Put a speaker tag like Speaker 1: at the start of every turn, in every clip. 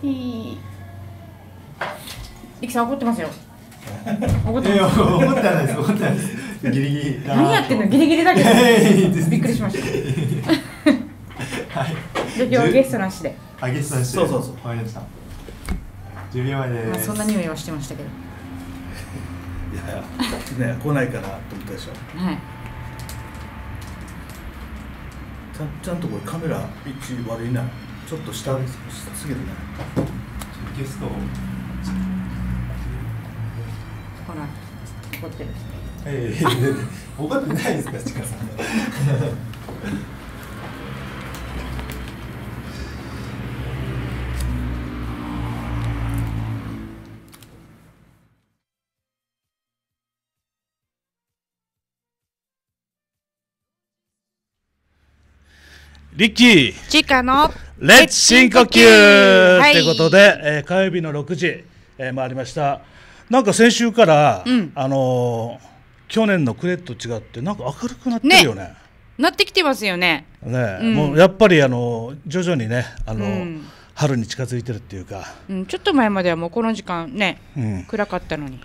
Speaker 1: ひいきさん怒ってますよ 怒ってます怒って
Speaker 2: ないです怒ってないですギリギリ 何やってんのギリギリだけど びっくりしましたはいじゃ今日はゲストなしで、あゲストなしてそうそうそうわかりました10秒前であ、そんな匂い
Speaker 3: はしてましたけど
Speaker 2: いやいやね来ないかなと思ったでしょはいちゃんとこれカメラ位置悪いなちょっと下ですすぎるねゲストほら怒ってるええー、怒ってないですかちかさんリッキ
Speaker 3: ーチカの
Speaker 2: レッツ深呼吸と、はい、いうことで、えー、火曜日の6時、えー、回りましたなんか先週から、うん、あのー、去年の暮れと違ってなんか明るくなってるよね、ね、
Speaker 3: なってきてますよね
Speaker 2: ね、うん、もうやっぱりあの徐々にねあの、うん、春に近づいてるっていうか、
Speaker 3: ちょっと前まではもうこの時間ね、暗かったのに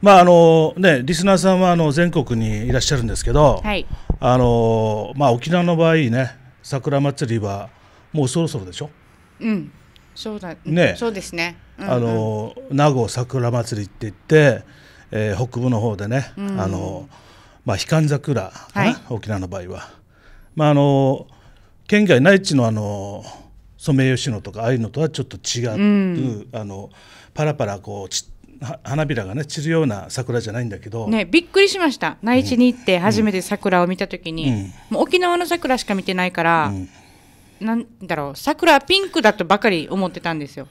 Speaker 2: まああのね、リスナーさんはあの全国にいらっしゃるんですけど、はい、あのまあ、沖縄の場合ね桜祭りはもうそろそろでしょ
Speaker 3: うんそうだねそうですね、うんうん、あの
Speaker 2: 名護桜祭りって言って、えー、北部の方でね、うん、あのまあ悲観桜はい、沖縄の場合はまああの県外内地のあのソメイヨシノとかああいうのとはちょっと違う、うん、あのパラパラこう散っ花びらがね散るような桜じゃないんだけど、ね、
Speaker 3: びっくりしました内地に行って初めて桜を見た時に、うん、もう沖縄の桜しか見てないから、うん、なんだろう桜ピンクだとばかり思ってたんですよ。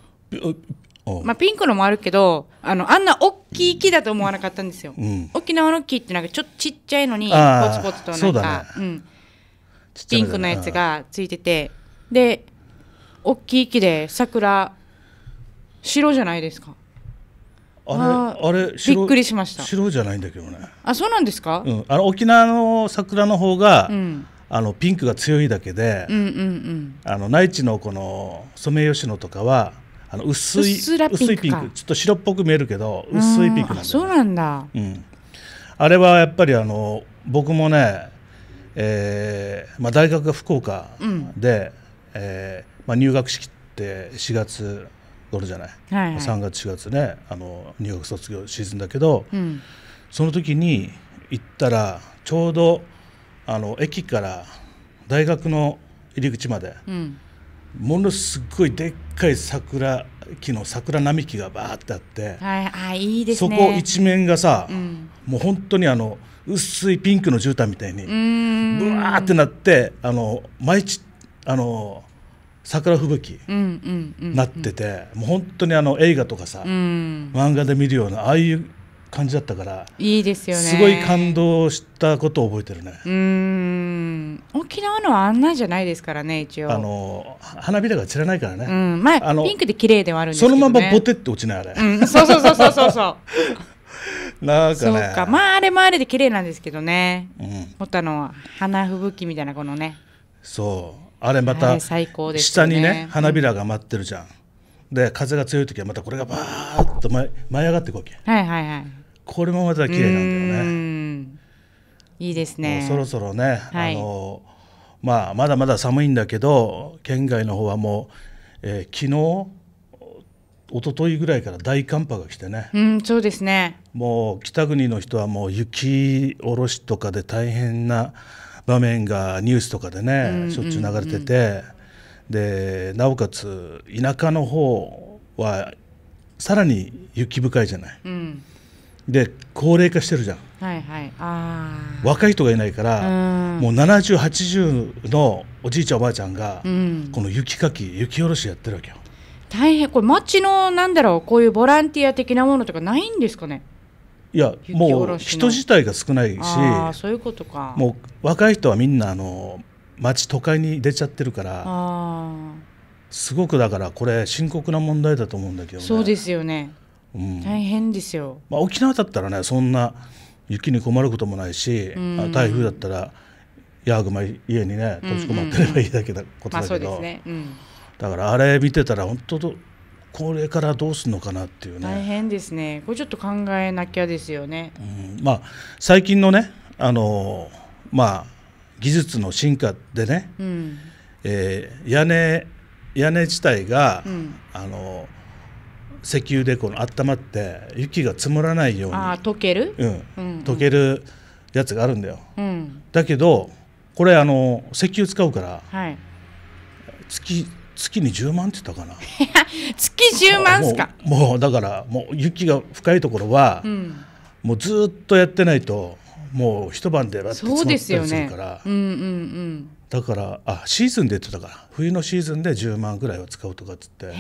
Speaker 3: まあ、ピンクのもあるけどあのあんな大きい木だと思わなかったんですよ、うん、沖縄の木ってなんかちょっとちっちゃいのにポツポツとなんかう、ね、うん、ピンクのやつがついててで大きい木で桜白じゃないですか
Speaker 2: あれあれびっくりしました白じゃないんだけどね
Speaker 3: あそうなんですか、う
Speaker 2: ん、あの沖縄の桜の方が、うん、あのピンクが強いだけで、うん
Speaker 3: うんうん、
Speaker 2: あの内地のこのソメイヨシノとかはあの薄い薄いピンクちょっと白っぽく見えるけど薄いピンクなんだ、ね、
Speaker 3: そうなんだ、
Speaker 2: うん、あれはやっぱりあの僕もね、えーまあ、大学が福岡で、うん、えー、まあ、入学式って4月頃じゃない、はいはい、3月4月ねあの入学卒業シーズンだけど、うん、その時に行ったらちょうどあの駅から大学の入り口まで、うん、ものすごいでっかい桜木の桜並木がバーってあって、
Speaker 3: はい、いいね、そこ一
Speaker 2: 面がさ、うん、もう本当にあの薄いピンクの絨毯みたいに
Speaker 1: ブワーっ
Speaker 2: てなってあの毎日あの桜吹雪なっててもう本当にあの映画とかさ、う
Speaker 3: ん、
Speaker 2: 漫画で見るようなああいう感じだったから
Speaker 3: いいですよねすごい感
Speaker 2: 動したことを覚えてるね
Speaker 3: うん沖縄のはあんなじゃないですからね一応あ
Speaker 2: の花びらが散らないからね、うん、まああのピン
Speaker 3: クで綺麗ではあるんですけど、ね、そのままボテっ
Speaker 2: て落ちないあれ、う
Speaker 1: ん、そうそうそうそうそう
Speaker 3: そ
Speaker 2: う なんか、ね、そうか
Speaker 3: まああれもあれで綺麗なんですけどね、うん、ったのの花吹雪みたいなこのね
Speaker 2: そうあれまた下にね花びらが待ってるじゃん、で風が強い時はまたこれがバーッと舞い上がっていくわけ、はいはいはい、これもまた綺麗なんだよ
Speaker 3: ねいいですねそろ
Speaker 2: そろね、はい、あのまあ、まだまだ寒いんだけど県外の方はもう、えー、昨日一昨日ぐらいから大寒波が来てね、
Speaker 3: うん、そうですね
Speaker 2: もう北国の人はもう雪下ろしとかで大変な場面がニュースとかでね、しょっちゅう流れてて、でなおかつ田舎の方はさらに雪深いじゃない。うんで高齢化してるじゃん、
Speaker 3: はいはい、あ
Speaker 2: 若い人がいないか
Speaker 3: ら、うん、もう
Speaker 2: 7080のおじいちゃんおばあちゃんが、うん、この雪かき雪下ろしやってるわけよ
Speaker 3: 大変これ町のなんだろうこういうボランティア的なものとかないんですかね
Speaker 2: いやもう人自体が少ないし
Speaker 3: そういうことかも
Speaker 2: う若い人はみんなあの町都会に出ちゃってるか
Speaker 3: ら
Speaker 2: すごくだからこれ深刻な問題だと思うんだけど、ね、そ
Speaker 3: うですよね、うん、大変ですよ、
Speaker 2: まあ、沖縄だったらねそんな雪に困ることもないし、台風だったらヤーグマ家にね閉じこまってればいいだけだ、ことだけど、だからあれ見てたら本当とこれからどうするのかなっていうね
Speaker 3: 大変ですねこれちょっと考えなきゃですよね、
Speaker 2: うん、まあ最近のねあのまあ技術の進化でね、うん、えー、屋根屋根自体が、うん、あの石油でこの温まって雪が積もらないように
Speaker 3: あ溶ける、うん、うんうん溶
Speaker 2: けるやつがあるんだよ、うん、だけどこれあの石油使うから、はい、月月に10万って言ったかな
Speaker 3: 月10
Speaker 2: 万すかもうだからもう雪が深いところは、うん、もうずっとやってないともう一晩でラッとったりするから、
Speaker 1: ねう
Speaker 2: だからあシーズンで言ってたから冬のシーズンで10万ぐらいは使うとかっつって大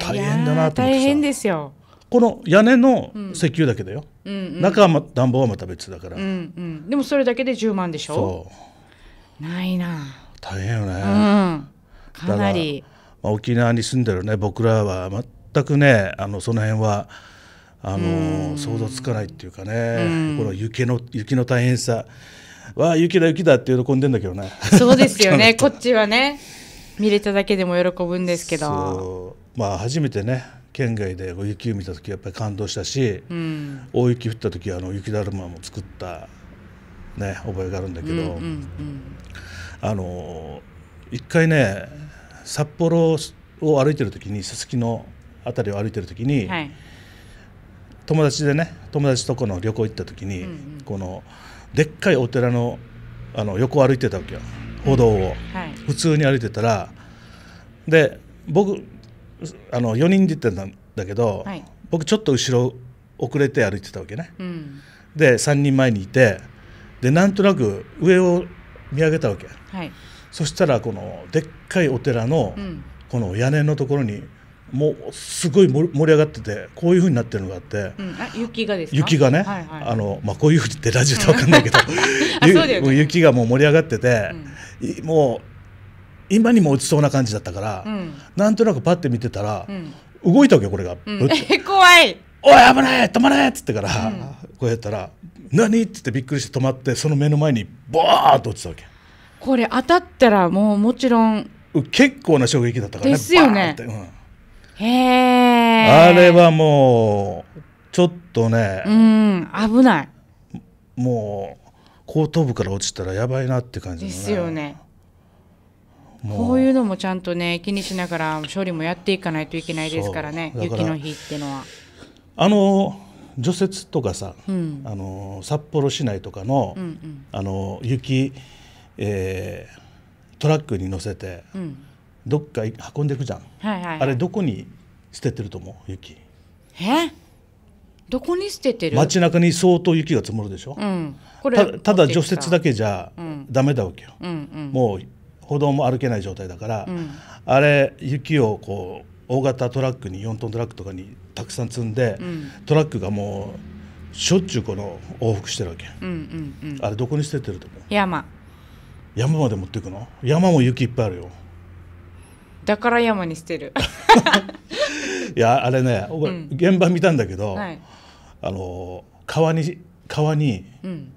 Speaker 3: 変だなと思って大変ですよこの
Speaker 2: 屋根の石油だけだよ、
Speaker 3: うんうんうん、中は
Speaker 2: 暖房はまた別だから、うん
Speaker 3: うん、でもそれだけで10万でしょそうないな
Speaker 2: 大変よね、うんかなり、まあ、沖縄に住んでるね僕らは全くねあのその辺はあの想像つかないっていうかねこの雪の雪の大変さは雪だ雪だって喜んでんだけどねそうで
Speaker 3: すよね こっちはね見れただけでも喜ぶんですけど
Speaker 2: まあ初めてね県外で雪を見た時やっぱり感動したし、大雪降った時あの雪だるまも作ったね覚えがあるんだけど、うんうんうん、あの一回ね札幌を歩いてる時にすすきの辺りを歩いてる時に、はい、友達でね友達とこの旅行行った時に、うんうん、このでっかいお寺のあの横歩いてたわけよ歩道を、うんはい、普通に歩いてたらで僕あの4人で行ったんだけど、はい、僕ちょっと後ろ遅れて歩いてたわけね、うん、で3人前にいてでなんとなく上を見上げたわけ、はい、そしたらこのでっかいお寺のこの屋根のところにもうすごい盛り上がっててこういうふうになってるのがあって、う
Speaker 3: ん、あ雪がです雪がね、はいはい、あ
Speaker 2: のまあ、こういうふうにってラジオで分かんないけど
Speaker 1: ね、
Speaker 2: 雪がもう盛り上がってて、うん、もう今にも落ちそうな感じだったから、うん、なんとなくパッて見てたら、うん、動いたわけよこれが、うん、
Speaker 1: え怖いおい危ない
Speaker 2: 止まれっつってから、こうやったら「何?」っつってびっくりして止まってその目の前にボーッと落ちたわけ。
Speaker 3: これ当たったらもうもちろん
Speaker 2: 結構な衝撃だったからねですよね、うん、
Speaker 3: へえあれ
Speaker 2: はもうちょっとねう
Speaker 3: ん危ない
Speaker 2: もう後頭部から落ちたらやばいなって感じ、ね、ですよねこう
Speaker 3: いうのもちゃんとね気にしながら処理もやっていかないといけないですからね雪の日っていうのは。
Speaker 2: あの除雪とかさ、うん、あの札幌市内とかのうんうん、あの雪えー、トラックに乗せて、うん、どっか運んでいくじゃん、はいはい、あれどこに捨ててると思う雪
Speaker 3: えどこに捨ててる街
Speaker 2: 中に相当雪が積もるでしょ、う
Speaker 1: ん、たただ除雪だけ
Speaker 2: じゃダメだわけよ、
Speaker 1: うんうんうん、も
Speaker 2: う歩道も歩けない状態だから、うん、あれ雪をこう大型トラックに4トントラックとかにたくさん積んで、うん、トラックがもうしょっちゅうこの往復してるわけ、
Speaker 3: うんうんうん、
Speaker 2: あれどこに捨ててると思う山山まで持っていくの山も雪いっぱいあるよ
Speaker 3: だから山に捨てる
Speaker 2: いやあれね、うん、現場見たんだけど、はい、あの川に川に、うん、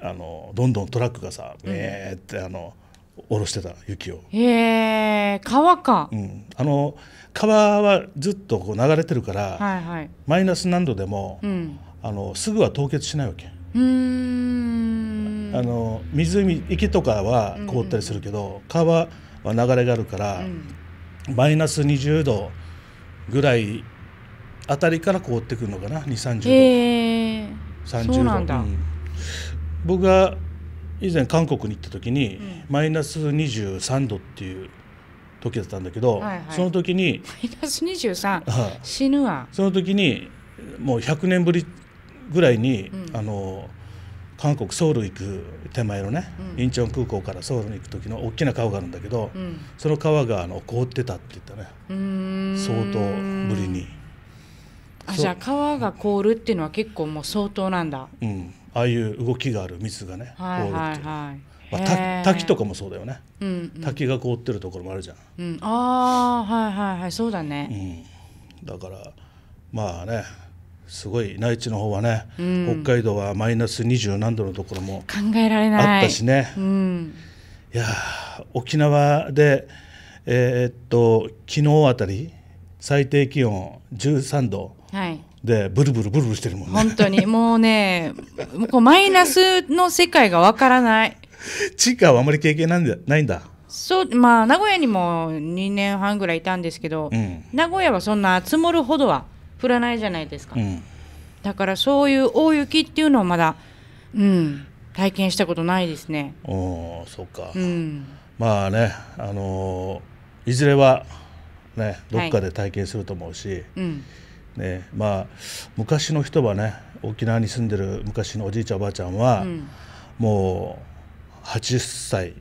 Speaker 2: あのどんどんトラックがさ、うえーってあの下ろしてた雪を
Speaker 3: へえ川か、う
Speaker 2: ん、あの川はずっとこう流れてるから、はいはい、マイナス何度でも、うん、あのすぐは凍結しないわけうんあの湖池とかは凍ったりするけど、川は流れがあるから、マイナス20度ぐらいあたりから凍ってくるのかな2 3 0度、
Speaker 1: え
Speaker 2: ー、度、うん、僕が以前韓国に行った時に、うん、マイナス23度っていう時だったんだけど、はいはい、その時にマ
Speaker 3: イナス23、は死ぬわ
Speaker 2: その時にもう100年ぶりぐらいに、うん、あの韓国ソウル行く手前のね、うん、インチョン空港からソウルに行く時の大きな川があるんだけど、うん、その川があの凍ってたって言ったね相当ぶりにあじゃあ
Speaker 3: 川が凍るっていうのは結構もう相当なんだ
Speaker 2: うんああいう動きがある水がね凍るっていう、は
Speaker 3: いはい、まあ、滝
Speaker 2: とかもそうだよね、
Speaker 3: うんうん、滝
Speaker 2: が凍ってるところもあるじゃん、
Speaker 3: うん、ああはいはいはいそうだね、
Speaker 2: うん、だからまあねすごい内地の方はね、うん、北海道はマイナス2十何度のところも考えられないあったしね、うん、いや沖縄で、えー、っと昨日あたり最低気温13度でブルブルブルブルしてるもんね、
Speaker 3: 本当にもうねこうマイナスの世界がわからない
Speaker 2: 地下はあまり経験なんだないんだ
Speaker 3: そうまあ名古屋にも2年半ぐらいいたんですけど、うん、名古屋はそんな積もるほどは降らないじゃないですか、うん、だからそういう大雪っていうのをまだ、うん、体験したことないですね
Speaker 2: おそっか、うん、まあねあのー、いずれはねどっかで体験すると思うし、はい、うんねまあ、昔の人はね沖縄に住んでる昔のおじいちゃんおばあちゃんは、うん、もう80歳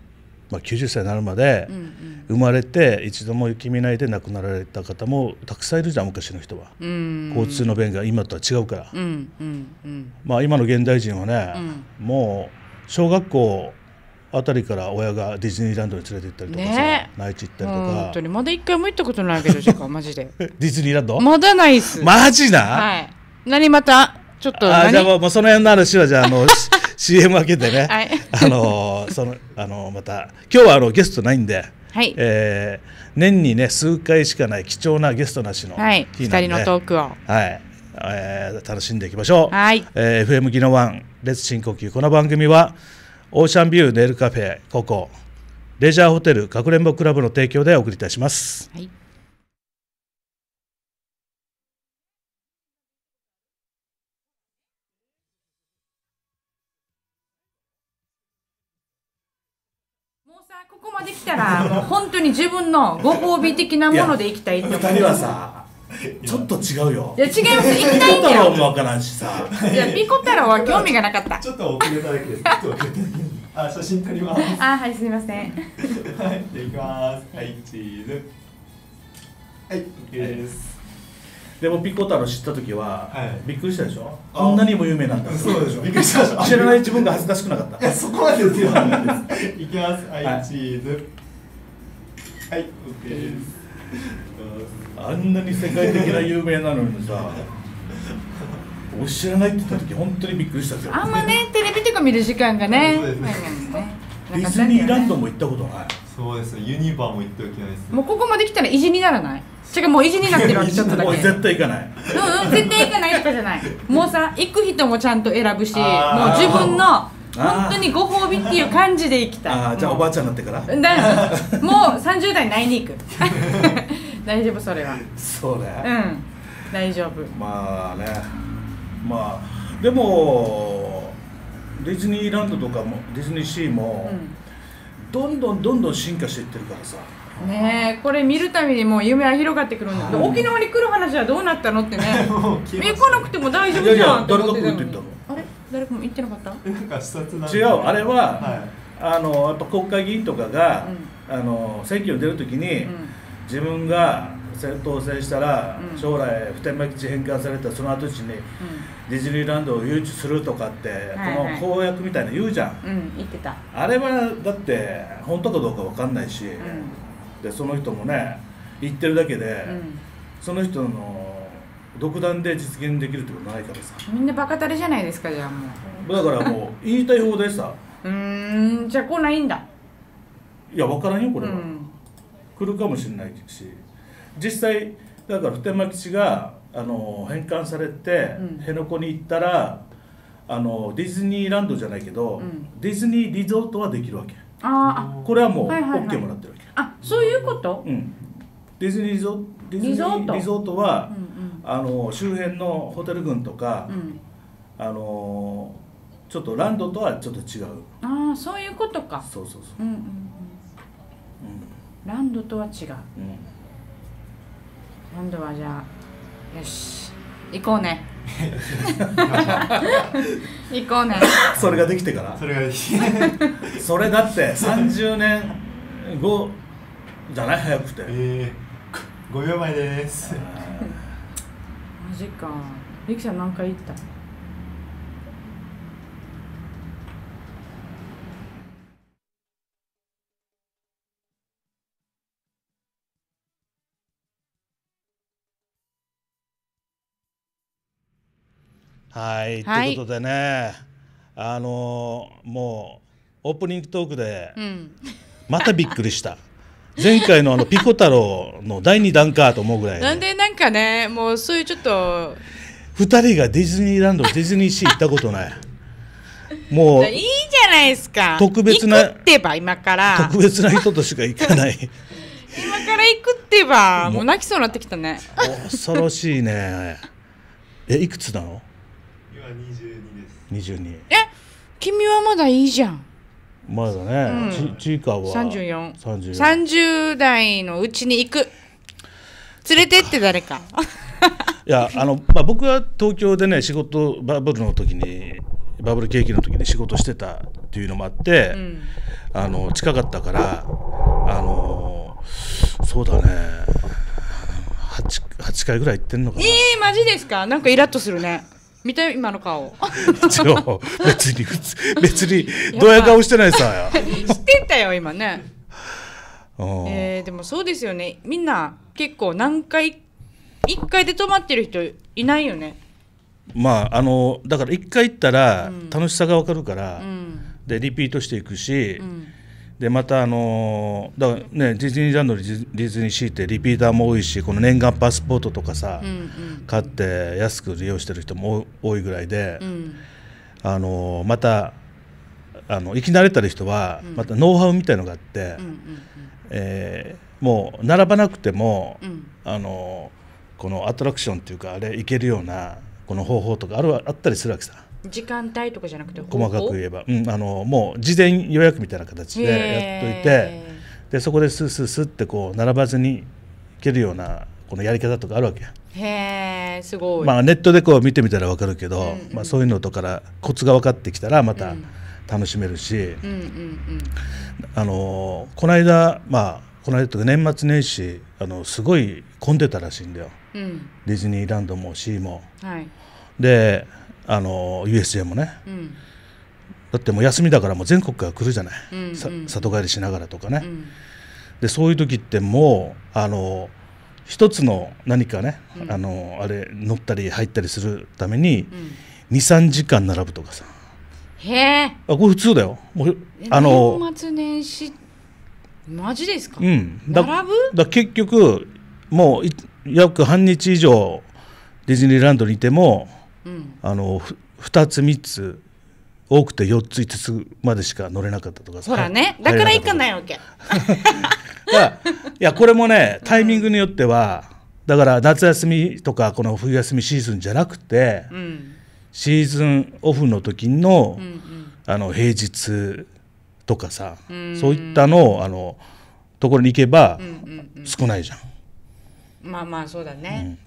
Speaker 2: まあ、90歳になるまで生まれて一度も雪見ないで亡くなられた方もたくさんいるじゃん昔の人は、
Speaker 1: 交通
Speaker 2: の便が今とは違うから、まあ、今の現代人はね、もう小学校あたりから親がディズニーランドに連れて行ったりとかさ、ね、ナイ行ったりとか本当
Speaker 3: にまだ一回も行ったことないけど時間マジで
Speaker 2: ディズニーランドまだないっすマジな、は
Speaker 3: い、何またちょっとあじゃあも
Speaker 2: うその辺の話はじゃあも CM 明けてね、はい、あのそのあのまた今日はあのゲストないんで。はいえー、年にね数回しかない貴重なゲストなしの二、
Speaker 3: はい、2人のトークを、
Speaker 2: はいえー、楽しんでいきましょう、はいえー、FM 技能ワン「列深呼吸」この番組はオーシャンビューネイルカフェここレジャーホテルかくれんぼクラブの提供でお送りいたします。
Speaker 3: はいたらもう本当に自分のご褒美的なものでいきたいって思う二人はさ
Speaker 2: ちょっと違うよいや違います行きたいんだよも分からんしさ
Speaker 3: いやピコ太郎は興味がな
Speaker 2: かったちょっと遅れただけですあ写真撮りますあはいすみませんはいじゃいきますはいチーズはい OK です、でもピコ太郎知った時は、はい、びっくりしたでしょこんなにも有名なんだそうでしょびっくりしたでしょ 知らない自分が恥ずかしくなかったいやそこまでですよいきますはい、チーズはいケーですあんなに世界的な有名なのにさお知らないって言った時本当にびっくりしたんですよあん
Speaker 3: まねテレビとか見る時間がねね
Speaker 2: ディズニーランドも行ったことないそうですねユニバーも行っておきないです、
Speaker 3: ね、もうここまで来たら意地にならない違うもう意地になってるわけちょっとだ
Speaker 2: け絶対行かない
Speaker 3: うんうん絶対行かないとかじゃないもうさ行く人もちゃんと選ぶしもう自分の本当にご褒美っていう感じで行き
Speaker 2: たいあじゃあおばあちゃんになってからだ
Speaker 3: もう30代ないに行く 大丈夫それは
Speaker 2: そうだうん大丈夫まあねまあでもディズニーランドとかもディズニーシーも、うん、どんどんどんどん進化していってるからさ
Speaker 3: ねこれ見るたびにもう夢は広がってくるんだけど、はい、沖縄に来る話はどうなったのってね 来、なくても大丈夫じゃんって思ってたの誰かも言ってなかっ
Speaker 2: た違うあれは、はい、あのやっぱ国会議員とかが、うん、あの選挙に出るときに、うん、自分が当選したら、うん、将来普天間基地返還されたその跡地に、ディズニーランドを誘致するとかって、はいはい、この公約みたいな言うじゃ
Speaker 3: ん、言ってた
Speaker 2: あれはだって本当かどうか分かんないし、でその人もね言ってるだけで、その人の独断で実現できるってことないからさ
Speaker 3: みんなバカたれじゃないですかじゃあも
Speaker 2: うだからもう言いたい放題さ
Speaker 3: うんじゃあ来ないんだ
Speaker 2: いや分からんよこれは、うん、来るかもしれないし実際だから普天間基地があの返還されて、辺野古に行ったらあのディズニーランドじゃないけど、うん、ディズニーリゾートはできるわけああこれはもう OK もらってるわけ、はいはい、あそういうこと、うん、ディズニーリゾリゾートリゾートは、うんうんあの周辺のホテル群とか、うん、あのちょっとランドとはちょっと違う
Speaker 3: ああそういうこと
Speaker 2: かそうそうそう、
Speaker 3: うんうんうん、ランドとは違う、うん、ランドはじゃあよし行こうね 行こう
Speaker 2: ねそれができてからそれができてそれだって30年後じゃない早くてええー、5秒前です
Speaker 3: 時間ちゃん何回行った
Speaker 2: はい、はい、ということでね、あのー、もうオープニングトークで、またびっくりした。前回のあのピコ太郎の第2弾かと思うぐらい、
Speaker 3: なんでなんかねもうそういうちょっと
Speaker 2: 2人がディズニーランドディズニーシー行ったことないもういい
Speaker 3: じゃないですか特別な今から特別な
Speaker 2: 人としか行かない
Speaker 3: 今から行くってばもう泣きそうになってきたね
Speaker 2: 恐ろしいねえいくつなの今22です22
Speaker 3: え君はまだいいじゃん
Speaker 2: まだね、うん、ちいかは34 34
Speaker 3: 30代のうちに行く連れてって誰か
Speaker 2: いやあの、まあ、僕は東京でね仕事バブルの時にバブル景気の時に仕事してたっていうのもあって、うん、あの近かったからあのそうだね 8, 8回ぐらい行ってんのかなえ
Speaker 3: ー、マジですかなんかイラッとするね見て今の顔別
Speaker 2: に別にドヤ顔してないさ知
Speaker 3: っ てたよ今ね
Speaker 2: え
Speaker 3: ー、でもそうですよねみんな結構何回1回で止まってる人いないよね
Speaker 2: まああのだから1回行ったら楽しさが分かるから、うん、でリピートしていくし、うんでまたあのだからねディズニーランドディズニーシーってリピーターも多いしこの念願パスポートとかさ、うんうん、買って安く利用してる人も多いぐらいで、うん、あのまたあの生き慣れたる人はまたノウハウみたいのがあって、うんうんうん、えー、もう並ばなくても、うん、あのこのアトラクションっていうかあれ行けるようなこの方法とかあるあったりするわけさ。
Speaker 3: 時間帯とかじゃな
Speaker 2: くて細かく言えば、うん、あのもう事前予約みたいな形でやっといてでそこでスースースってこう並ばずに行けるようなこのやり方とかあるわけ
Speaker 3: へえすごい、ま
Speaker 2: あ、ネットでこう見てみたら分かるけど、うんうん、まあ、そういうのとからコツが分かってきたらまた楽しめるし、うんうんうんうん、あのこの間まあこの間とか年末年始あのすごい混んでたらしいんだよ、うん、ディズニーランドもシーも。はい、であの USJ もね、うん、だってもう休みだからもう全国から来るじゃない、うんうん、里帰りしながらとかね、うん、でそういう時ってもうあの一つの何かね、うん、あのあれ乗ったり入ったりするために、23時間並ぶとかさへえこれ普通だよもうあの
Speaker 3: 年末年始マジですか、う
Speaker 2: ん、だ並ぶだ結局もう約半日以上ディズニーランドにいてもあの2つ3つ多くて4つ5つまでしか乗れなかったとかうらねだから行かないわけ いやこれもねタイミングによっては、うん、だから夏休みとかこの冬休みシーズンじゃなくて、うん、シーズンオフの時のうんうん、あの平日とかさ、うん、そういったのあのところに行けば、少ないじゃん。
Speaker 3: まあまあそうだね、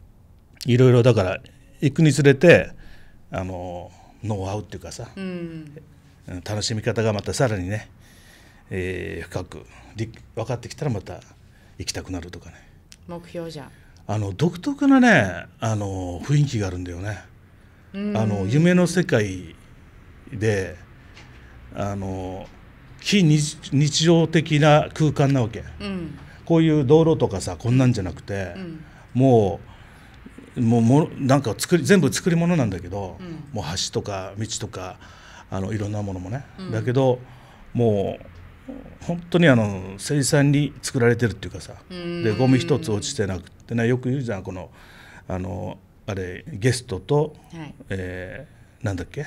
Speaker 2: いろいろだから行くにつれてあのノウハウっていうかさ、うん、楽しみ方がまたさらにね、えー、深く分かってきたらまた行きたくなるとかね
Speaker 3: 目標じゃ
Speaker 2: あの独特なねあの雰囲気があるんだよね、うん、あの夢の世界であの非日常的な空間なわけ、うん、こういう道路とかさこんなんじゃなくて、もうもうもなんか作り全部作り物なんだけど、うん、もう橋とか道とかあのいろんなものもね、うん、だけどもう本当にあの生産に作られてるっていうかさでゴミ一つ落ちてなくてねよく言うじゃんこのあのあれゲストと、はい、えー、なんだっけ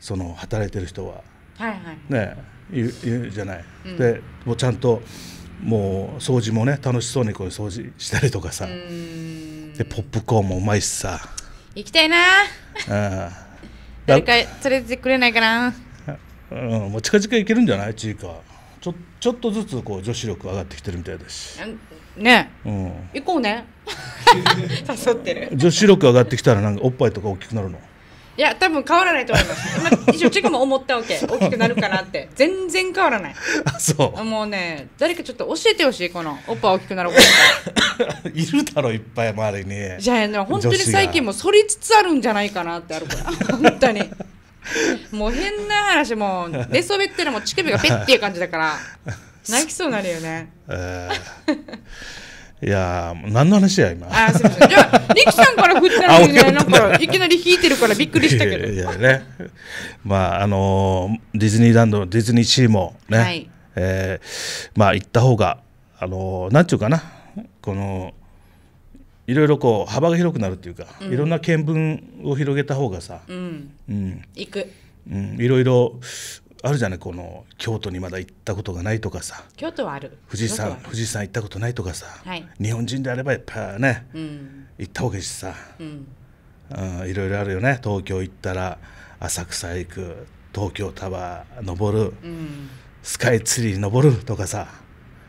Speaker 2: その働いてる人は、はいはい、ね言うじゃない、うん、でもうちゃんともう掃除もね楽しそうにこう掃除したりとかさでポップコーンもうまいしさ行きたいなうん 誰か
Speaker 3: 連れてくれないかな
Speaker 2: うんもう近々行けるんじゃないちいかちょちょっとずつこう女子力上がってきてるみたいだしね、うん、
Speaker 3: 行こうね 誘ってる
Speaker 2: 女子力上がってきたらなんかおっぱいとか大きくなるの
Speaker 3: いや多分変わらないと思います、まあ、一応チェコも思ったわけ大きくなるかなって全然変わらないあそうもうね誰かちょっと教えてほしいこのおっぱい大きくなるこ
Speaker 2: と いるだろいっぱい周りにじゃあ本当に最近も
Speaker 3: 反りつつあるんじゃないかなってあるから 本当に。もう変な話もう寝そべってるも乳首がペッっていう感じだから 泣きそうになるよね。
Speaker 2: えーいや何の話や今あすみま
Speaker 3: せんじゃあリキさんから振ったのに、ね、なんかいきなり弾いてるからびっくりしたけどい
Speaker 2: やねまああのー、ディズニーランドディズニーシーもね、はい、えー、まあ行った方があのー、なんていうかなこのいろいろこう幅が広くなるっていうか、い、ろ、ん、んな見聞を広げた方がさ、うん、うん、行く、うん、いろいろあるじゃないこの京都にまだ行ったことがないとかさ
Speaker 3: 京都はある富
Speaker 2: 士山富士山行ったことないとかさ、はい、日本人であればやっぱね、うん、行ったわけしさ、うんいろいろあるよね東京行ったら浅草行く東京タワー登る、うん、スカイツリー登るとかさ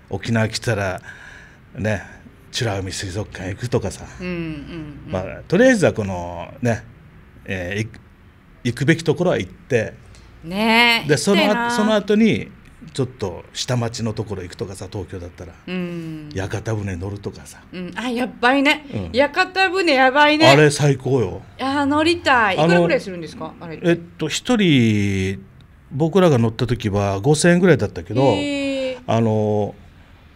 Speaker 2: 沖縄来たらね美ら海水族館行くとかさ、まあ、とりあえずはこのね、えー、行くべきところは行って
Speaker 3: ねでそのその後
Speaker 2: にちょっと下町のところ行くとかさ東京だったら、
Speaker 3: うん、
Speaker 2: 屋形船乗るとかさ、
Speaker 3: うん、あやばいね、うん、屋形船やばいねあれ
Speaker 2: 最高よ
Speaker 3: あ乗りたいいくらぐらいするんですかあれえっ
Speaker 2: と1人僕らが乗った時は5,000円ぐらいだったけど、えー、あの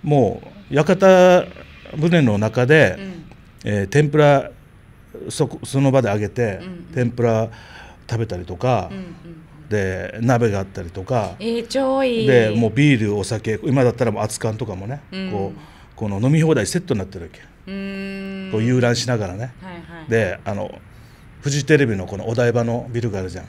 Speaker 2: もう屋形船の中で、うん、えー、天ぷらそその場で揚げて、うん、天ぷら食べたりとか、うんうんで鍋があったりとか、
Speaker 3: えー、超いいでも
Speaker 2: うビールお酒今だったらもう熱燗とかもね、うん、こうこの飲み放題セットになってるわけこう遊覧しながらね、は
Speaker 1: いはい、で
Speaker 2: あのフジテレビのこのお台場のビルがあるじゃん、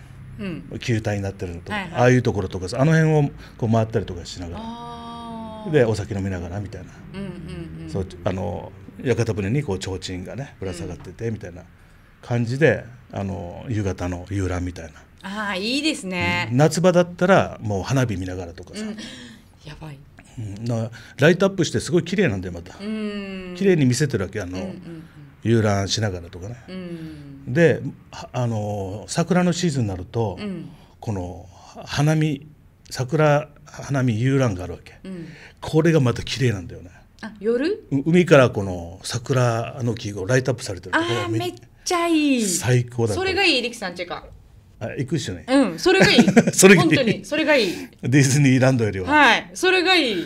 Speaker 2: うん、球体になってるのとか、はいはい、ああいうところとかあの辺をこう回ったりとかしながらでお酒飲みながらみたいな、
Speaker 1: うんうんうん、
Speaker 2: そうあの屋形船にこう提灯がねぶら下がっててみたいな感じで、あの夕方の遊覧みたいな。
Speaker 3: あいいですね、う
Speaker 2: ん、夏場だったらもう花火見ながらとか
Speaker 3: さ、うん、やばい、
Speaker 2: うん、なライトアップしてすごい綺麗なんでまた綺麗に見せてるわけあの、うんうん、遊覧しながらとかね、であの桜のシーズンになると、この花見桜花見遊覧があるわけ、これがまた綺麗なんだよねあ夜海からこの桜の木がライトアップされてるところめっ
Speaker 3: ちゃいい最高だそれがいい力さんちかあ行くっしょねうんそれがいい それがいい本当にそれがいい
Speaker 2: ディズニーランドよりは
Speaker 3: はいそれがいい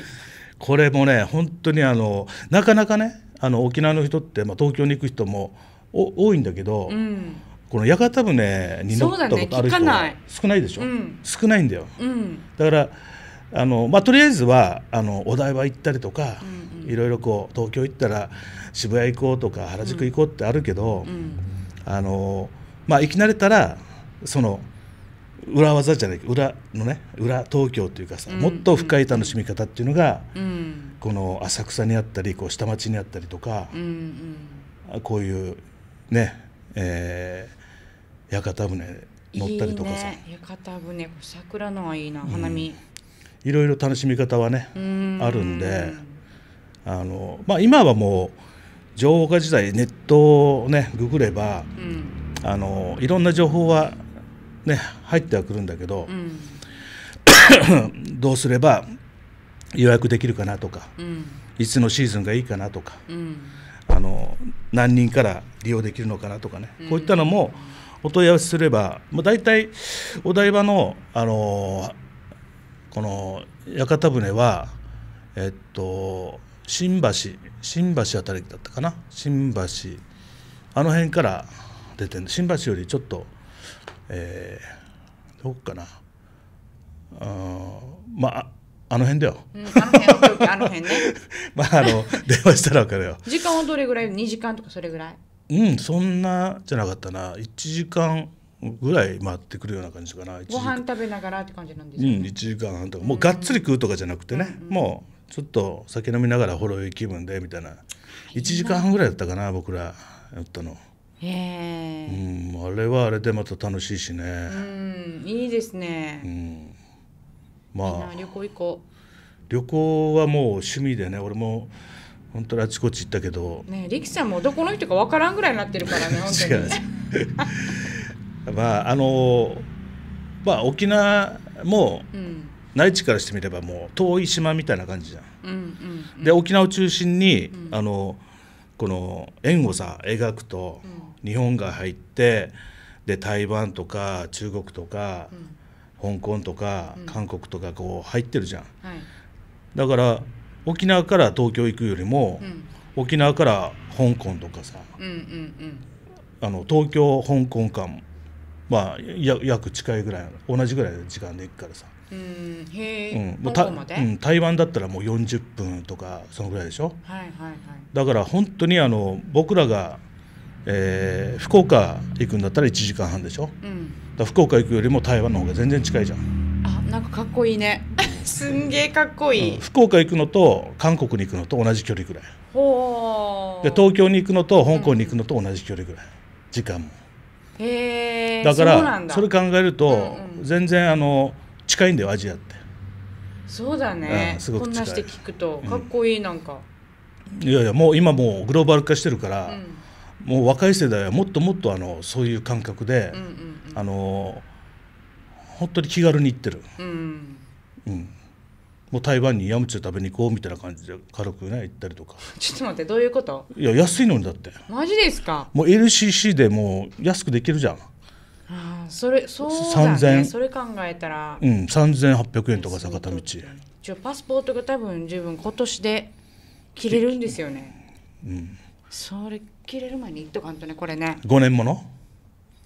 Speaker 2: これもね本当にあのなかなかねあの沖縄の人って、まあ、東京に行く人も多いんだけど、うん、この屋形船に乗ったことある人、ね、少ないでしょ、うん、少ないんだよ、うん、だからあの、まあ、とりあえずはあのお台場行ったりとか、うんうん、いろいろこう東京行ったら渋谷行こうとか原宿行こうってあるけど、あのまあ、行き慣れたらその裏技じゃない裏のね裏東京というかさ、もっと深い楽しみ方っていうのが、この浅草にあったりこう下町にあったりとか、こういうね、えー、屋形船乗ったりとか
Speaker 3: さ屋形船桜のはいいな花見、
Speaker 2: いろいろ楽しみ方はね、あるんであの、まあ、今はもう情報化時代ネットをねググれば、あのいろんな情報はね、入ってはくるんだけど、うん、どうすれば予約できるかなとか、うん、いつのシーズンがいいかなとか、うん、あの何人から利用できるのかなとかね、こういったのもお問い合わせすれば、まあ、大体お台場の、あのこの屋形船は、えっと、新橋新橋辺りだったかな新橋あの辺から出てる新橋よりちょっとえー、どこかなあまああの辺だよ。うん、あの辺、ね。まあ、あの、電話したら分かるよ。時
Speaker 3: 間はどれぐらい ?2 時間とかそれぐらい
Speaker 2: うん、そんなじゃなかったな。1時間ぐらい回ってくるような感じかな。ご飯
Speaker 3: 食べながらって感じなん
Speaker 2: ですね。うん、1時間半とか。もうがっつり食うとかじゃなくてね。うんうん、もう、ちょっと酒飲みながらほろ酔い気分でみたいな。1時間半ぐらいだったかな、僕らやったの。
Speaker 3: へ
Speaker 2: え、うん、あれはあれでまた楽しいしねう
Speaker 3: んいいですね、う
Speaker 2: ん、まあ
Speaker 3: 旅行行こう
Speaker 2: 旅行はもう趣味でね俺も本当にあちこち行ったけど
Speaker 3: ねえ力さんもどこの人か分からんぐらいになってるか
Speaker 2: らね 違に まああのまあ沖縄も、うん、内地からしてみればもう遠い島みたいな感じじゃん。うんうんうん、で沖縄を中心に、うん、あのこの円をさ描くと、うん日本が入ってで台湾とか中国とか、うん、香港とか、うん、韓国とかこう入ってるじゃん、はい、だから沖縄から東京行くよりも、うん、沖縄から香港とかさ、
Speaker 1: うんうんうん、
Speaker 2: あの東京香港間まあ約近いぐらい同じぐらいの時間で行くからさ。
Speaker 1: うんへうん、うん、
Speaker 2: 台湾だったらもう40分とかそのぐらいでしょ、はいはいはい、だから本当にあの僕らがえー、福岡行くんだったら1時間半でしょ、うん、だ福岡行くよりも台湾の方が全然近いじゃん
Speaker 3: あなんかかっこいいねすんげえかっこいい、
Speaker 2: うん、福岡行くのと韓国に行くのと同じ距離ぐらい
Speaker 3: で
Speaker 2: 東京に行くのと香港に行くのと同じ距離ぐらい、うん、時間も
Speaker 3: へだからそれ考
Speaker 2: えると、うんうん、全然あの近いんだよアジアって
Speaker 3: そうだね、うん、すごく近いこんなして聞くとかっこいいなんか、
Speaker 2: いやいやもう今もうグローバル化してるから、うんもう若い世代はもっともっとあのそういう感覚で、うんうんうん、あの本当に気軽に行ってる、うん、うん、もう台湾にヤムチュ食べに行こうみたいな感じで軽くね行ったりとか
Speaker 3: ちょっと待ってどういうことい
Speaker 2: や安いのにだって
Speaker 3: マジですか
Speaker 2: もう LCC でもう安くできるじゃん
Speaker 3: あそれそうだねそれ考えたらう
Speaker 2: ん3800円とか坂田道じ
Speaker 3: ゃパスポートが多分十分今年で切れるんですよねうんそれ切れる前に言っとかんとねこれね
Speaker 2: 5年もの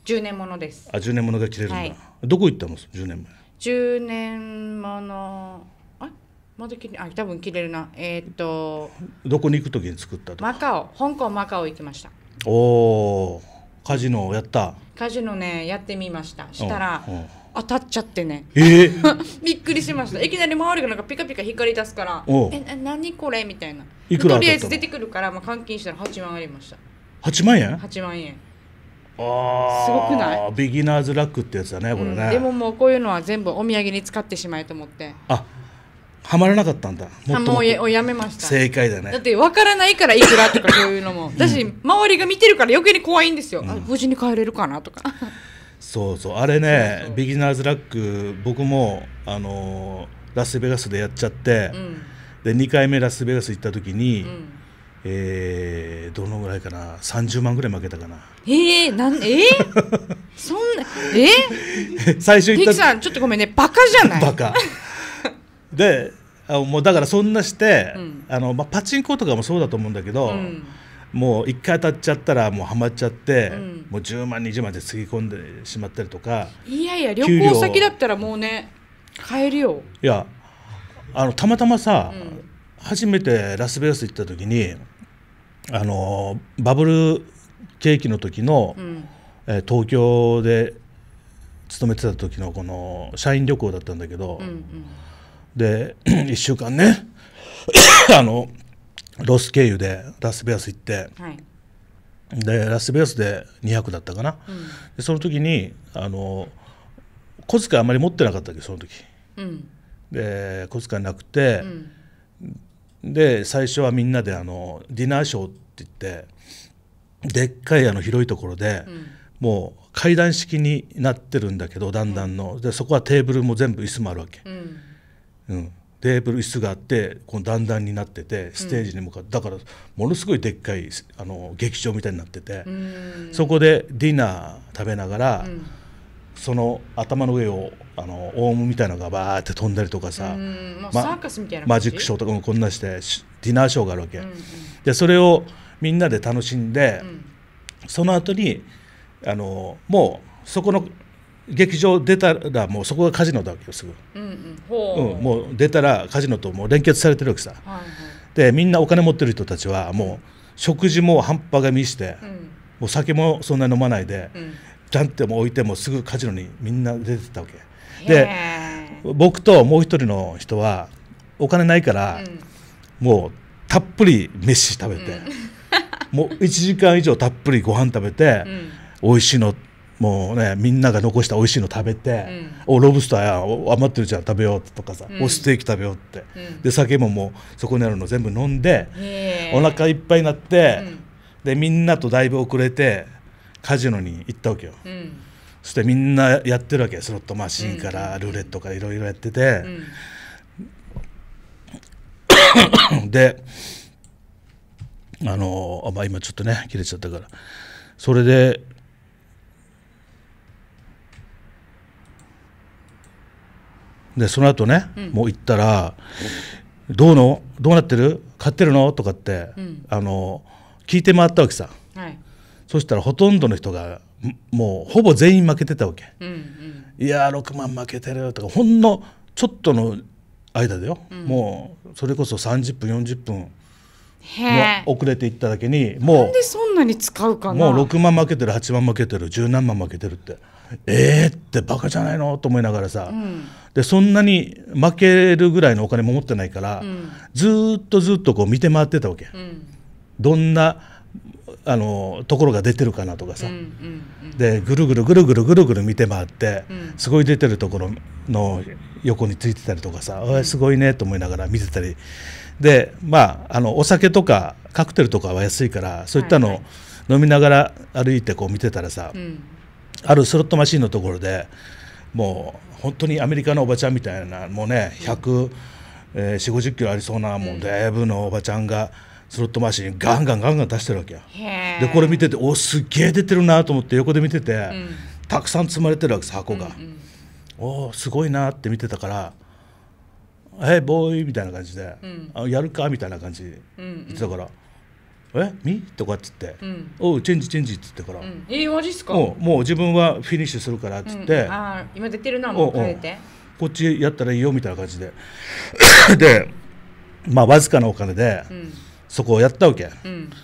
Speaker 3: 10年ものです
Speaker 2: あ10年もので切れるんだ、はい、どこ行ったの10年前
Speaker 3: 10年ものあまだ切れあ多分切れるなえー、っと
Speaker 2: どこに行く時に作ったとマ
Speaker 3: カオ香港マカオ行きました
Speaker 2: おおカジノやった
Speaker 3: カジノねやってみましたしたら、うんうん当たっちゃってね、
Speaker 2: えー、
Speaker 3: びっくりしましたいきなり周りがなんかピカピカ光り出すから「えな、何これ?」みたいなとりあえず出てくるから、まあ、換金したら八万ありました
Speaker 2: 八万円八万円ああ。すごくないビギナーズラックってやつだねこれね、うん、でも
Speaker 3: もうこういうのは全部お土産に使ってしまえと思って
Speaker 2: あはまらなかったんだもっともうやめました正解だね
Speaker 3: だってわからないからいくらとかそういうのもだし、周りが見てるから余計に怖いんですよ、うん、無事に帰れるかなとか
Speaker 2: そうそうあれねビギナーズラック僕もあのラスベガスでやっちゃって、うん、で2回目ラスベガス行った時に、うん、えー、どのぐらいかな30万ぐらい負けたかな
Speaker 3: えー、なんえー、そんなえ
Speaker 2: ー、最初行ったさ
Speaker 3: んちょっとごめんねバカじゃな
Speaker 2: いバカであもうだからそんなして、うん、あのまあ、パチンコとかもそうだと思うんだけど、うんもう1回当たっちゃったらもうはまっちゃって、うん、もう10万20万でつぎ込んでしまったりとか
Speaker 3: いやいや旅行先だったらもうね買えるよ
Speaker 2: いやあのたまたまさ、うん、初めてラスベガス行った時にあのバブル景気の時の、うん、えー、東京で勤めてた時のこの社員旅行だったんだけど、うんうん、で1 週間ね あのロス経由でラスベガス行って、はい、でラスベガスで200だったかな、うん、でその時にあの小遣いあんまり持ってなかったけその時、うん、で小遣いなくて、うん、で最初はみんなであのディナーショーって言ってでっかいあの広いところで、もう階段式になってるんだけどだんだんの、でそこはテーブルも全部椅子もあるわけ。
Speaker 1: う
Speaker 2: んテーブル椅子があってこの段々になっててステージに向かって、だからものすごいでっかいあの劇場みたいになってて、そこでディナー食べながら、その頭の上をあのオウムみたいなのがバーって飛んだりとかさ、マジックショーとかもこんなしてディナーショーがあるわけ、でそれをみんなで楽しんで、その後にあのもうそこの劇場出たらもうそこがカジノだわけよすぐ、
Speaker 1: うんうん
Speaker 2: うん、もう出たらカジノともう連結されてるわけさ、はいはい、でみんなお金持ってる人たちはもう食事も半端が見して、うん、もう酒もそんなに飲まないで、うん、ジャンっても置いてもすぐカジノにみんな出てたわけで僕ともう一人の人はお金ないから、うん、もうたっぷり飯食べて、うん、もう1時間以上たっぷりご飯食べて、うん、美味しいのってもうねみんなが残した美味しいの食べて、うん、おロブスターや余ってるじゃん食べようとかさ、うん、おステーキ食べようって、うん、で酒ももうそこにあるの全部飲んで、お腹いっぱいになって、でみんなとだいぶ遅れてカジノに行ったわけよ。そしてみんなやってるわけスロットマシンからルーレットからいろいろやってて、であのまあ今ちょっとね切れちゃったからそれででその後ね、うん、もう行ったら「どうのどうなってる買ってるの?」とかって、うん、あの聞いて回ったわけさ、はい、そしたらほとんどの人がもうほぼ全員負けてたわけ
Speaker 1: 「うんうん、
Speaker 2: いやー6万負けてる」とかほんのちょっとの間だよ、うん、もうそれこそ30分40分遅れていっただけにもうなんで
Speaker 3: そんなに使うかもう6
Speaker 2: 万負けてる8万負けてる10何万負けてるってえーってバカじゃないのと思いながらさ、うんでそんなに負けるぐらいのお金も持ってないから、うん、ずっとずっとこう見て回ってたわけ、うん、どんなあのところが出てるかなとかさ、うんうんうん、でぐるぐるぐるぐるぐるぐる見て回って、うん、すごい出てるところの横についてたりとかさ、うん、すごいねと思いながら見てたりでまああのお酒とかカクテルとかは安いからそういったのを飲みながら歩いてこう見てたらさ、はいはい、あるスロットマシンのところで。もう本当にアメリカのおばちゃんみたいなもうね100、えー、4 5 0キロありそうなもうだいぶのおばちゃんがスロット回しにガンガンガンガン出してるわけよ。でこれ見てておすげえ出てるなと思って横で見てて、うん、たくさん積まれてるわけです箱が。うんうん、おすごいなって見てたから「えー、ボーイ」みたいな感じで「うん、あやるか」みたいな感じで言ってたから。うんうんえみとかっつって、うん、おうチェンジチェンジっつってから、うん、
Speaker 3: えー、マジっすかも
Speaker 2: う自分はフィニッシュするからっつって、うん、
Speaker 3: あ今出てるなもう変えて
Speaker 2: こっちやったらいいよみたいな感じで でまあわずかなお金で、そこをやったわけ、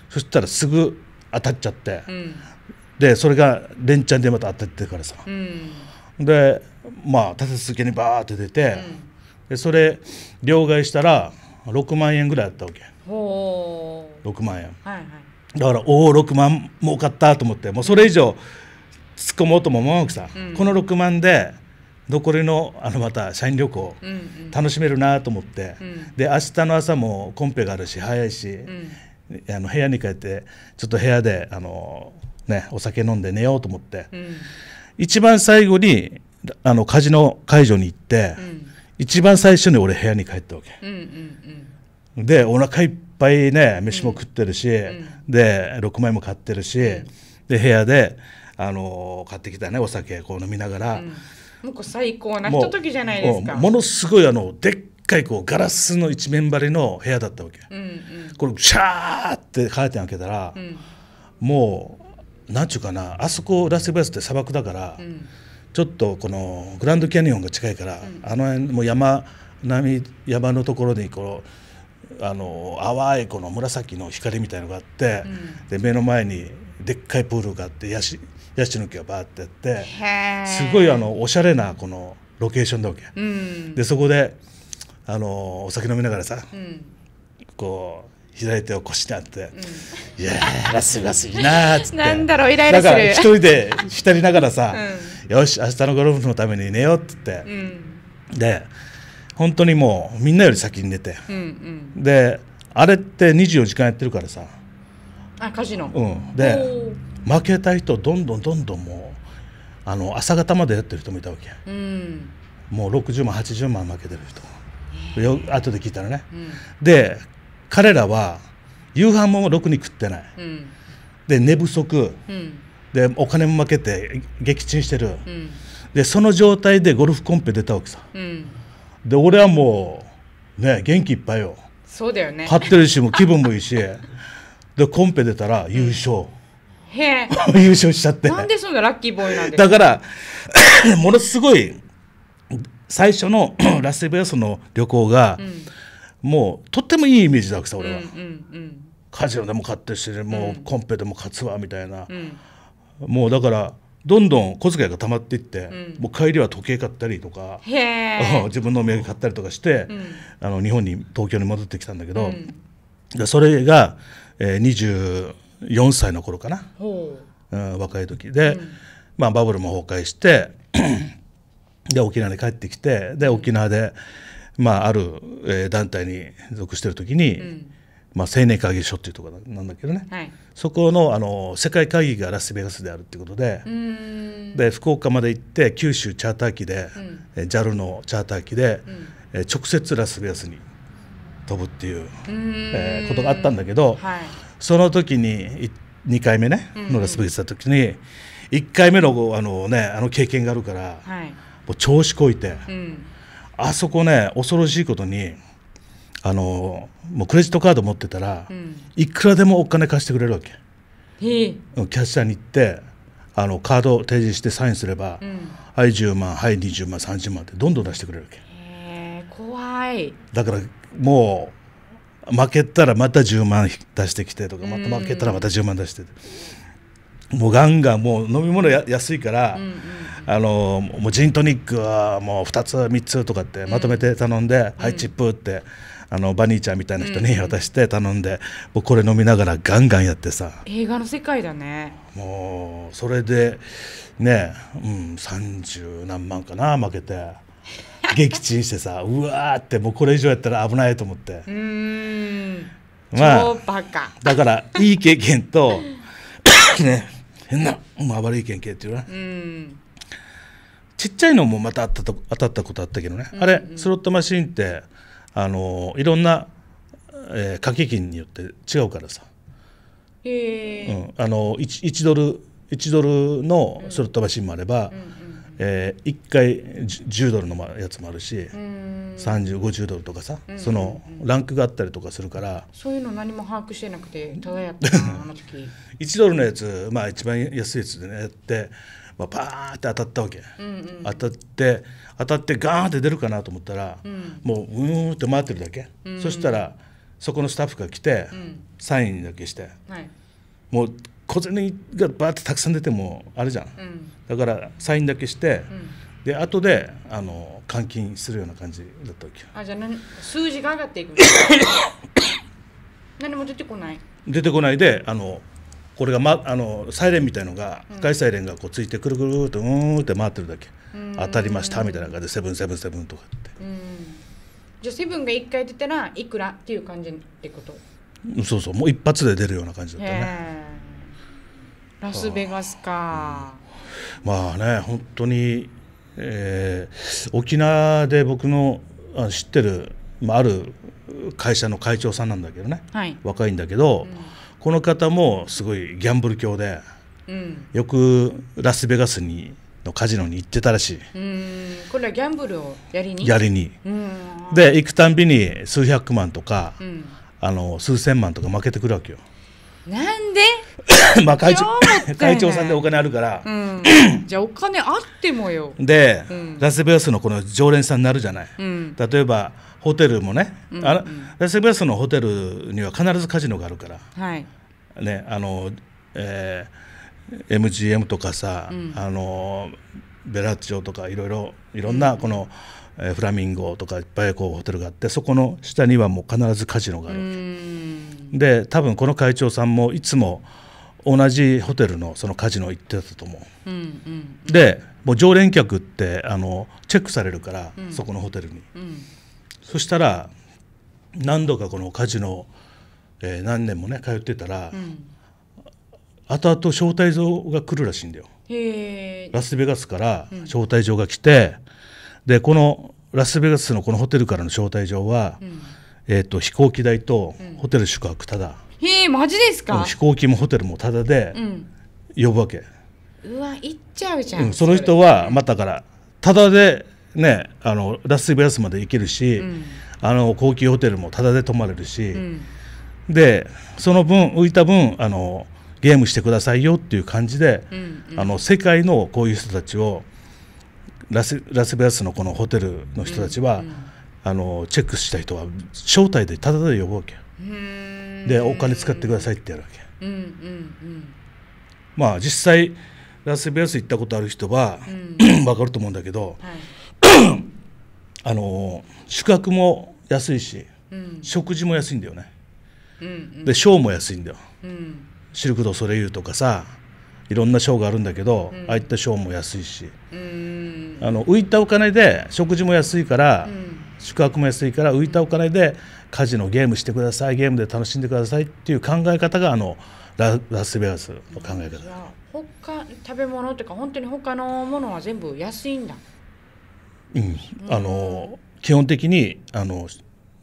Speaker 2: そしたらすぐ当たっちゃって、でそれが連チャンでまた当たってからさ、でまあ立て続けにバーって出て、でそれ両替したら6万円ぐらいあったわけ。6万円、はいはい、だからおお6万儲かったと思ってもうそれ以上突っ込もうとも思なくさ、うん、この6万で残りのあのまた社員旅行、うん楽しめるなと思って、うん、で明日の朝もコンペがあるし早いし、うん、あの部屋に帰ってちょっと部屋であの、ね、お酒飲んで寝ようと思って、うん、一番最後にあのカジノ会場に行って、一番最初に俺部屋に帰ったわけ。うんうんうんでお腹いっぱいね飯も食ってるし、で6枚も買ってるし、で部屋で、あの買ってきたねお酒こう飲みながら、
Speaker 3: もう最高なひととき
Speaker 1: じゃないですかも
Speaker 2: のすごいあのでっかいこうガラスの一面張りの部屋だったわけ、
Speaker 1: うんうん、こ
Speaker 2: れシャーってカーテン開けたら、うん、もうなんちゅうかなあそこラスベガスって砂漠だから、うん、ちょっとこのグランドキャニオンが近いから、うん、あの辺も山並山のところにこうあの淡いこの紫の光みたいのがあって、うん、で目の前にでっかいプールがあってヤシヤシの木がバーってあってすごいあのおしゃれなこのロケーションだわけ、うん、でそこであのお酒飲みながらさ、うん、こう左手を腰にあって、うん、いやーすごすぎなっつって なんだろうイライラするから一人で浸りながらさ、うん、よし明日のゴルフのために寝ようっつって、うん、で本当にもうみんなより先に寝て、うんうん、であれって24時間やってるからさ
Speaker 3: あカジノ、うん、で
Speaker 2: 負けた人どんどんどんどんもうあの朝方までやってる人もいたわけ、うん、もう60万80万負けてる人よ後で聞いたらね、うん、で彼らは夕飯もろくに食ってない、うん、で寝不足、でお金も負けて撃沈してる、でその状態でゴルフコンペ出たわけさ、で俺はもうね元気いっぱいよ
Speaker 3: そうだよね張って
Speaker 2: るしも気分もいいし でコンペ出たら優勝、
Speaker 3: へえ
Speaker 2: 優勝しちゃってなん
Speaker 3: でそんなラッキーボーイなんでだか
Speaker 2: ら ものすごい最初の ラスベガスの旅行が、うん、もうとってもいいイメージだわけさ俺は、うんうんうん、カジノでも勝ってるしもうコンペでも勝つわみたいな、うん、もうだからどんどん小遣いがたまっていって、うん、もう帰りは時計買ったりとか 自分のお土産買ったりとかして、うん、あの日本に東京に戻ってきたんだけど、でそれが、えー、24歳の頃かな、うん、若い時で、まあ、バブルも崩壊して で沖縄に帰ってきてで沖縄で、まあ、ある、えー、団体に属してる時に。まあ、青年会議所っていうところなんだけどね、はい、そこのあの世界会議がラスベガスであるっていうことでで福岡まで行って九州チャーター機で、うん、JAL のチャーター機で、うん、直接ラスベガスに飛ぶっていうう、
Speaker 1: えー、ことがあったんだけど、は
Speaker 2: い、その時に2回目ね、のラスベガスだった時に1回目のあの,、ね、あの経験があるから、はい、もう調子こいて、うん、あそこね恐ろしいことに。あのもうクレジットカード持ってたら、うん、いくらでもお金貸してくれるわけキャッシャーに行ってあのカードを提示してサインすれば、うん、はい10万はい20万30万ってどんどん出してくれるわけ
Speaker 3: 怖い
Speaker 2: だからもう負けたらまた10万出してきてとかまた負けたらまた10万出してもうガンガンもう飲み物や安いから、うんうんあのもうジントニックはもう2つ3つとかってまとめて頼んで、うん、はいチップって。うあのバニーちゃんみたいな人に渡して頼んで、僕これ飲みながらガンガンやってさ
Speaker 3: 映画の世界だね
Speaker 2: もうそれでねうん30何万かな負けて撃沈してさ うわーってもうこれ以上やったら危ないと思ってうん、まあだからいい経験と ね変な、まあ、悪い経験っていうのは、ね、ちっちゃいのもまた当たったことあったけどね、うんうん、あれスロットマシンってあのいろんな、えー、掛け金によって違うからさ、
Speaker 3: えーう
Speaker 2: ん、あの 1, 1ドル1ドルのそれ飛ばもあれば、うんえー、1回10ドルのやつもあるし、3050ドルとかさ、うんうんうん、そのランクがあったりとかするからそ
Speaker 3: ういうの何も把握してなくてただやった1
Speaker 2: ドルのやつまあ一番安いやつでねやってまあ、パーって当たったわけ、うんうん、当たって当たってガーンって出るかなと思ったら、うん、もううんって回ってるだけ、うんそしたらそこのスタッフが来て、うん、サインだけして、はい、もう小銭がバーってたくさん出てもあるじゃん、だからサインだけして、で後であの換金するような感じだったわけ
Speaker 3: あじゃあ数字が上がっていく 何も出てこない
Speaker 2: 出てこないであのこれが、ま、あのサイレンみたいのが赤いサイレンがこうついてくるくるとうんって回ってるだけ、
Speaker 3: 当たりましたみたい
Speaker 2: な感じでセブンセブンセブンとか
Speaker 3: って、じゃあセブンが1回出たらいくらっていう感じってこと
Speaker 2: そうそうもう一発で出るような感じだった
Speaker 3: ねラスベガス
Speaker 1: か、
Speaker 2: うん、まあね本当に、えー、沖縄で僕の知ってる、まあ、ある会社の会長さんなんだけどね、はい、若いんだけど、うんこの方もすごいギャンブル狂で、うん、よくラスベガスにのカジノに行ってたらしい
Speaker 3: これはギャンブルをやりにやり
Speaker 2: にで行くたんびに数百万とか、うん、あの数千万とか負けてくるわけよ
Speaker 3: なんで まあ会長会長さんで
Speaker 2: お金あるから、う
Speaker 3: ん、じゃあお金あってもよ
Speaker 2: で、ラスベガスのこの常連さんになるじゃない、
Speaker 3: 例
Speaker 2: えばホテルもね、うんうん、のラスベガスのホテルには必ずカジノがあるから、はい、ねあのえー、MGM とかさ、うん、あのベラッチョとかいろいろいろんなこの、うん、えー、フラミンゴとかいっぱいこうホテルがあってそこの下にはもう必ずカジノがあるわけで多分この会長さんもいつも同じホテルのそのカジノ行ってたと思
Speaker 1: う、うんうんうん、
Speaker 2: でもう常連客ってあのチェックされるから、うん、そこのホテルに。うんそしたら何度かこのカジノ、えー、何年もね通ってたら、うん、後々招待状が来るらしいんだよ。ラスベガスから招待状が来て、うん、でこのラスベガスのこのホテルからの招待状は、うん、えーと、飛行機代とホテル宿泊ただ、
Speaker 3: うん、へえマジですか飛
Speaker 2: 行機もホテルもただで呼ぶわけ、
Speaker 3: うわ行っちゃうじゃん、その
Speaker 2: 人はまたからただでね、あのラスベガスまで行けるし、うん、あの高級ホテルもタダで泊まれるし、うん、でその分浮いた分あのゲームしてくださいよっていう感じで、うんうん、あの世界のこういう人たちをラスラスベガスのこのホテルの人たちは、うんうん、あのチェックした人は招待でタダで呼ぶわけでお金使ってくださいってやるわ
Speaker 1: け、うんうんうん、
Speaker 2: まあ実際ラスベガス行ったことある人は、うん、分 かると思うんだけど、はいあの宿泊も安いし、うん、食事も安いんだよね、うんうん、でショーも安いんだよ、うん、シルク・ド・ソレイユとかさいろんなショーがあるんだけど、うん、ああいったショーも安いし、あの浮いたお金で食事も安いから、宿泊も安いから浮いたお金でカジノゲームしてくださいゲームで楽しんでくださいっていう考え方があのララスベガスの考え方
Speaker 1: 他
Speaker 3: 食べ物っていうか本当に他のものは全部安いんだ
Speaker 2: うん、あの基本的にあの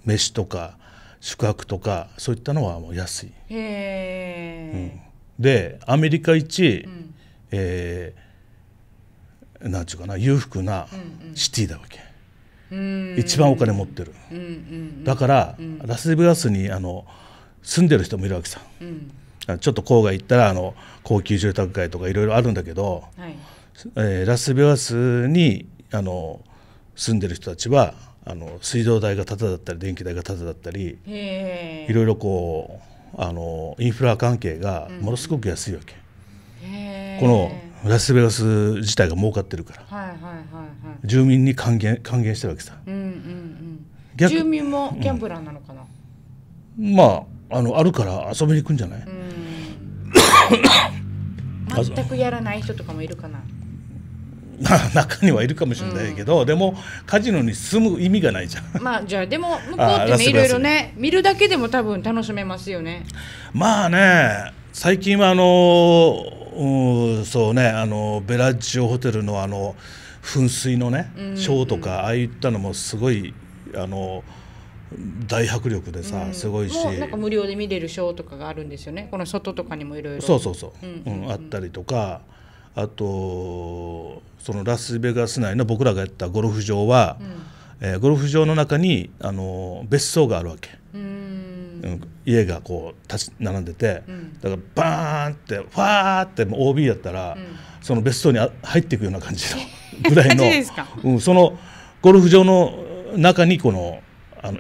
Speaker 2: 飯とか宿泊とかそういったのはもう安い。
Speaker 3: へ
Speaker 2: うん、でアメリカ一、うん、えー、なんちゅうかな裕福なシティだわけ、
Speaker 1: うんうん、一
Speaker 2: 番お金持ってる、
Speaker 1: うんうん、だから、うん、
Speaker 2: ラスベガスにあの住んでる人もいるわけさ、うん、ちょっと郊外行ったらあの高級住宅街とかいろいろあるんだけど、
Speaker 1: はいえー、ラ
Speaker 2: スベガスにあの。住んでる人たちはあの水道代がタダだったり電気代がタダだったりいろいろこうあのインフラ関係がものすごく安いわけ、
Speaker 1: うん、この
Speaker 2: ラスベガス自体が儲かってるから、ははははいいいい、住民に還元還元してるわけさ、
Speaker 3: うんうんうん、
Speaker 2: 住民もギャンブラーなのかな、うん、まああのあるから遊びに行くんじゃない、うん、全
Speaker 3: くやらない人とかもいるかな
Speaker 2: まあ、中にはいるかもしれないけど、うん、でもカジノに住む意味がないじゃ
Speaker 3: ん。まあじゃあでも向こうってねいろいろね見るだけでも多分楽しめますよね。
Speaker 2: まあね最近はあのうんそうねあのベラッジオホテルのあの噴水のね、うんうん、ショーとかああいったのもすごいあの。大迫力でさ、うん、すごいしなんか
Speaker 3: 無料で見れるショーとかがあるんですよねこの外とかにもいろいろそうそうそう、うん、うん
Speaker 2: うん、あったりとか、あとそのラスベガス内の僕らがやったゴルフ場は、うん、えー、ゴルフ場の中にあの別荘があるわけ。家がこう立ち並んでて、うん、だからバーンってファーってもう OB やったら、うん、その別荘に入っていくような感じの ぐらいのうん、そのゴルフ場の中にこのあの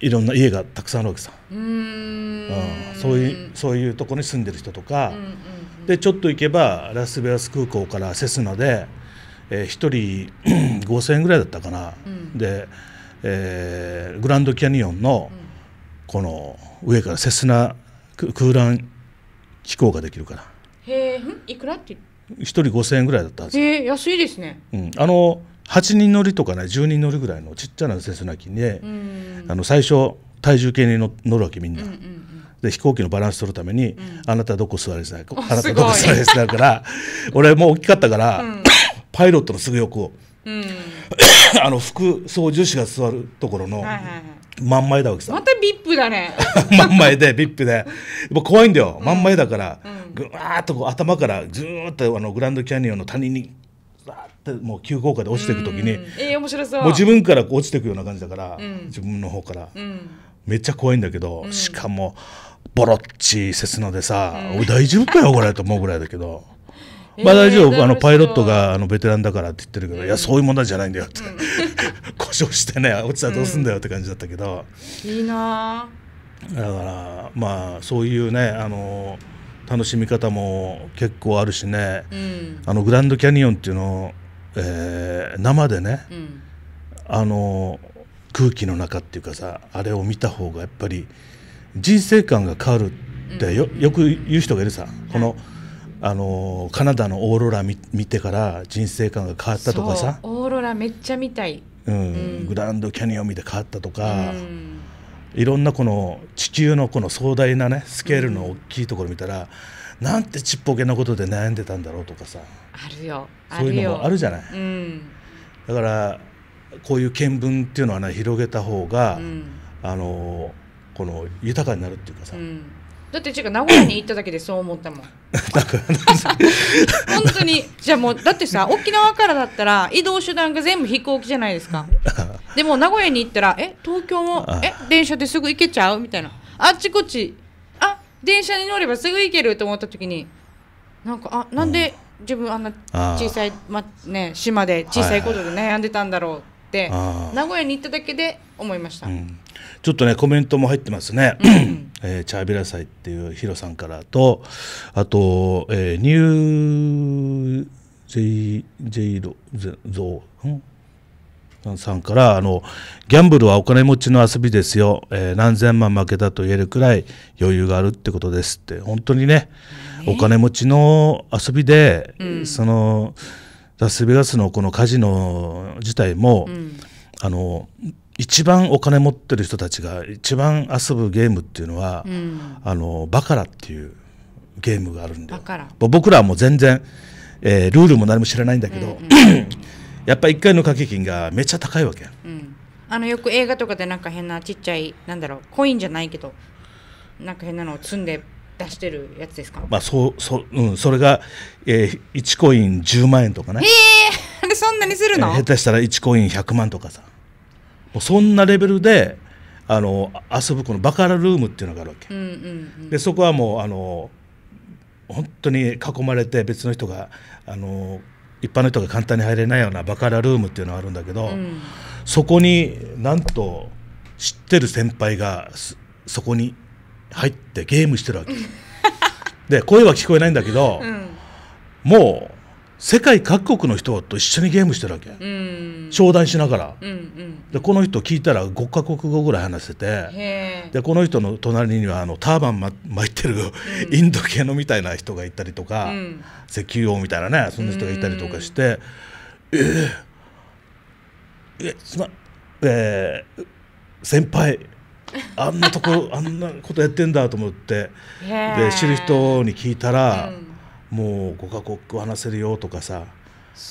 Speaker 2: いろんな家がたくさんあるわけさ
Speaker 1: うん、
Speaker 2: そういうそういうとこに住んでる人とか、ううんでちょっと行けばラスベガス空港からセスナで、えー、1人5,000円ぐらいだったかな、うん、で、えー、グランドキャニオンのこの上からセスナ空欄飛行ができるから
Speaker 3: へえいくらって
Speaker 2: 1人5,000円ぐらいだったはずへ
Speaker 3: え安いですね、
Speaker 2: うん、あの8人乗りとかね10人乗りぐらいのちっちゃなセスナ機で、ね、あの最初体重計に乗るわけみんな。うんうんうんで飛行機のバランス取るために、うん、あなたどこ座りなさいあなたどこ座りなさいから俺もう大きかったから、うん、パイロットのすぐ横を、うん、あの副操縦士が座るところの。い真ん前だわけさ
Speaker 3: またビップだね
Speaker 2: 真ん前でビップで怖いんだよ、うん、真ん前だから、うん、ぐわーっとこう頭からずーっとあのグランドキャニオンの谷にっもう急降下で落ちていく時に、うん、
Speaker 3: えー、面白そうもう自分
Speaker 2: から落ちていくような感じだから、うん、自分の方から、めっちゃ怖いんだけど、しかも。ボロッチせつのでさ、うん、大丈夫かよこれと思うぐらいだけど。まあ大丈夫、あのパイロットがあのベテランだからって言ってるけど、いやそういうもんなんじゃないんだよって、故障してね落ちたらどうすんだよって感じだったけど、
Speaker 3: いいな
Speaker 2: だからまあそういうねあの楽しみ方も結構あるしね、うん、あのグランドキャニオンっていうのを、えー、生でね、うん、あの空気の中っていうかさあれを見た方がやっぱり人生観が変わるってよ,、よく言う人がいるさこの、あのカナダのオーロラ見てから人生観が変わったとかさ
Speaker 3: オーロラめっちゃ見たい、
Speaker 2: うんグランドキャニオン見て変わったとか、いろんなこの地球のこの壮大なねスケールの大きいところ見たら、なんてちっぽけなことで悩んでたんだろうとかさ
Speaker 1: あるよそういうのもあるじゃない、うん、
Speaker 2: だからこういう見聞っていうのはね広げた方が、うん、あのこの豊かになるっていうかさ、
Speaker 3: うんだって違う名古屋に行っただけでそう思ったもん 本当にじゃあもうだってさ沖縄からだったら移動手段が全部飛行機じゃないですか でも名古屋に行ったらえ東京もえ電車ですぐ行けちゃうみたいなあっちこっちあ電車に乗ればすぐ行けると思った時になんかあなんで自分あんな小さい、まね、島で小さいことで悩んでたんだろうって、名古屋に行っただけで思いました。うん
Speaker 2: ちょっとねコメントも入ってますね、えー、チャービラ祭っていうヒロさんからとあと、えー、ニュージェイジェイロゼゾーさんからあのギャンブルはお金持ちの遊びですよ、えー、何千万負けたと言えるくらい余裕があるってことですって本当にね、ね、お金持ちの遊びで、うん、そのラスベガスのこのカジノ自体も、うん、あの一番お金持ってる人たちが一番遊ぶゲームっていうのは、うん、あのバカラっていうゲームがあるんで僕らはもう全然、えー、ルールも何も知らないんだけど、うんうん、やっぱ1回の掛け金がめっちゃ高いわけ、う
Speaker 3: ん、あのよく映画とかでなんか変なちっちゃいなんだろうコインじゃないけどなんか変なのを積んで出してるやつですか、ま
Speaker 2: あそうそううん、それが、えー、1コイン10万円とかねえ
Speaker 3: え そんなにするの、えー、下
Speaker 2: 手したら1コイン100万とかさうそんなレベルであの遊ぶこのバカラルームっていうのがあるわけ、うんうんうん、でそこはもうあの本当に囲まれて別の人があの一般の人が簡単に入れないようなバカラルームっていうのがあるんだけど、うん、そこになんと知ってる先輩がそこに入ってゲームしてるわけ で声は聞こえないんだけど、うん、もう世界各国の人と一緒にゲームしてるわけ、商談しながら、う
Speaker 1: んうん、
Speaker 2: でこの人聞いたら5か国語ぐらい話せてでこの人の隣にはあのターバン、ま、巻いてる、うん、インド系のみたいな人がいたりとか、うん、石油王みたいなねそんな人がいたりとかして、うん、えー、えすまえー、先輩あんなとこあんなことやってんだと思ってで知る人に聞いたら。うんもう5か国語話せるよとかさ、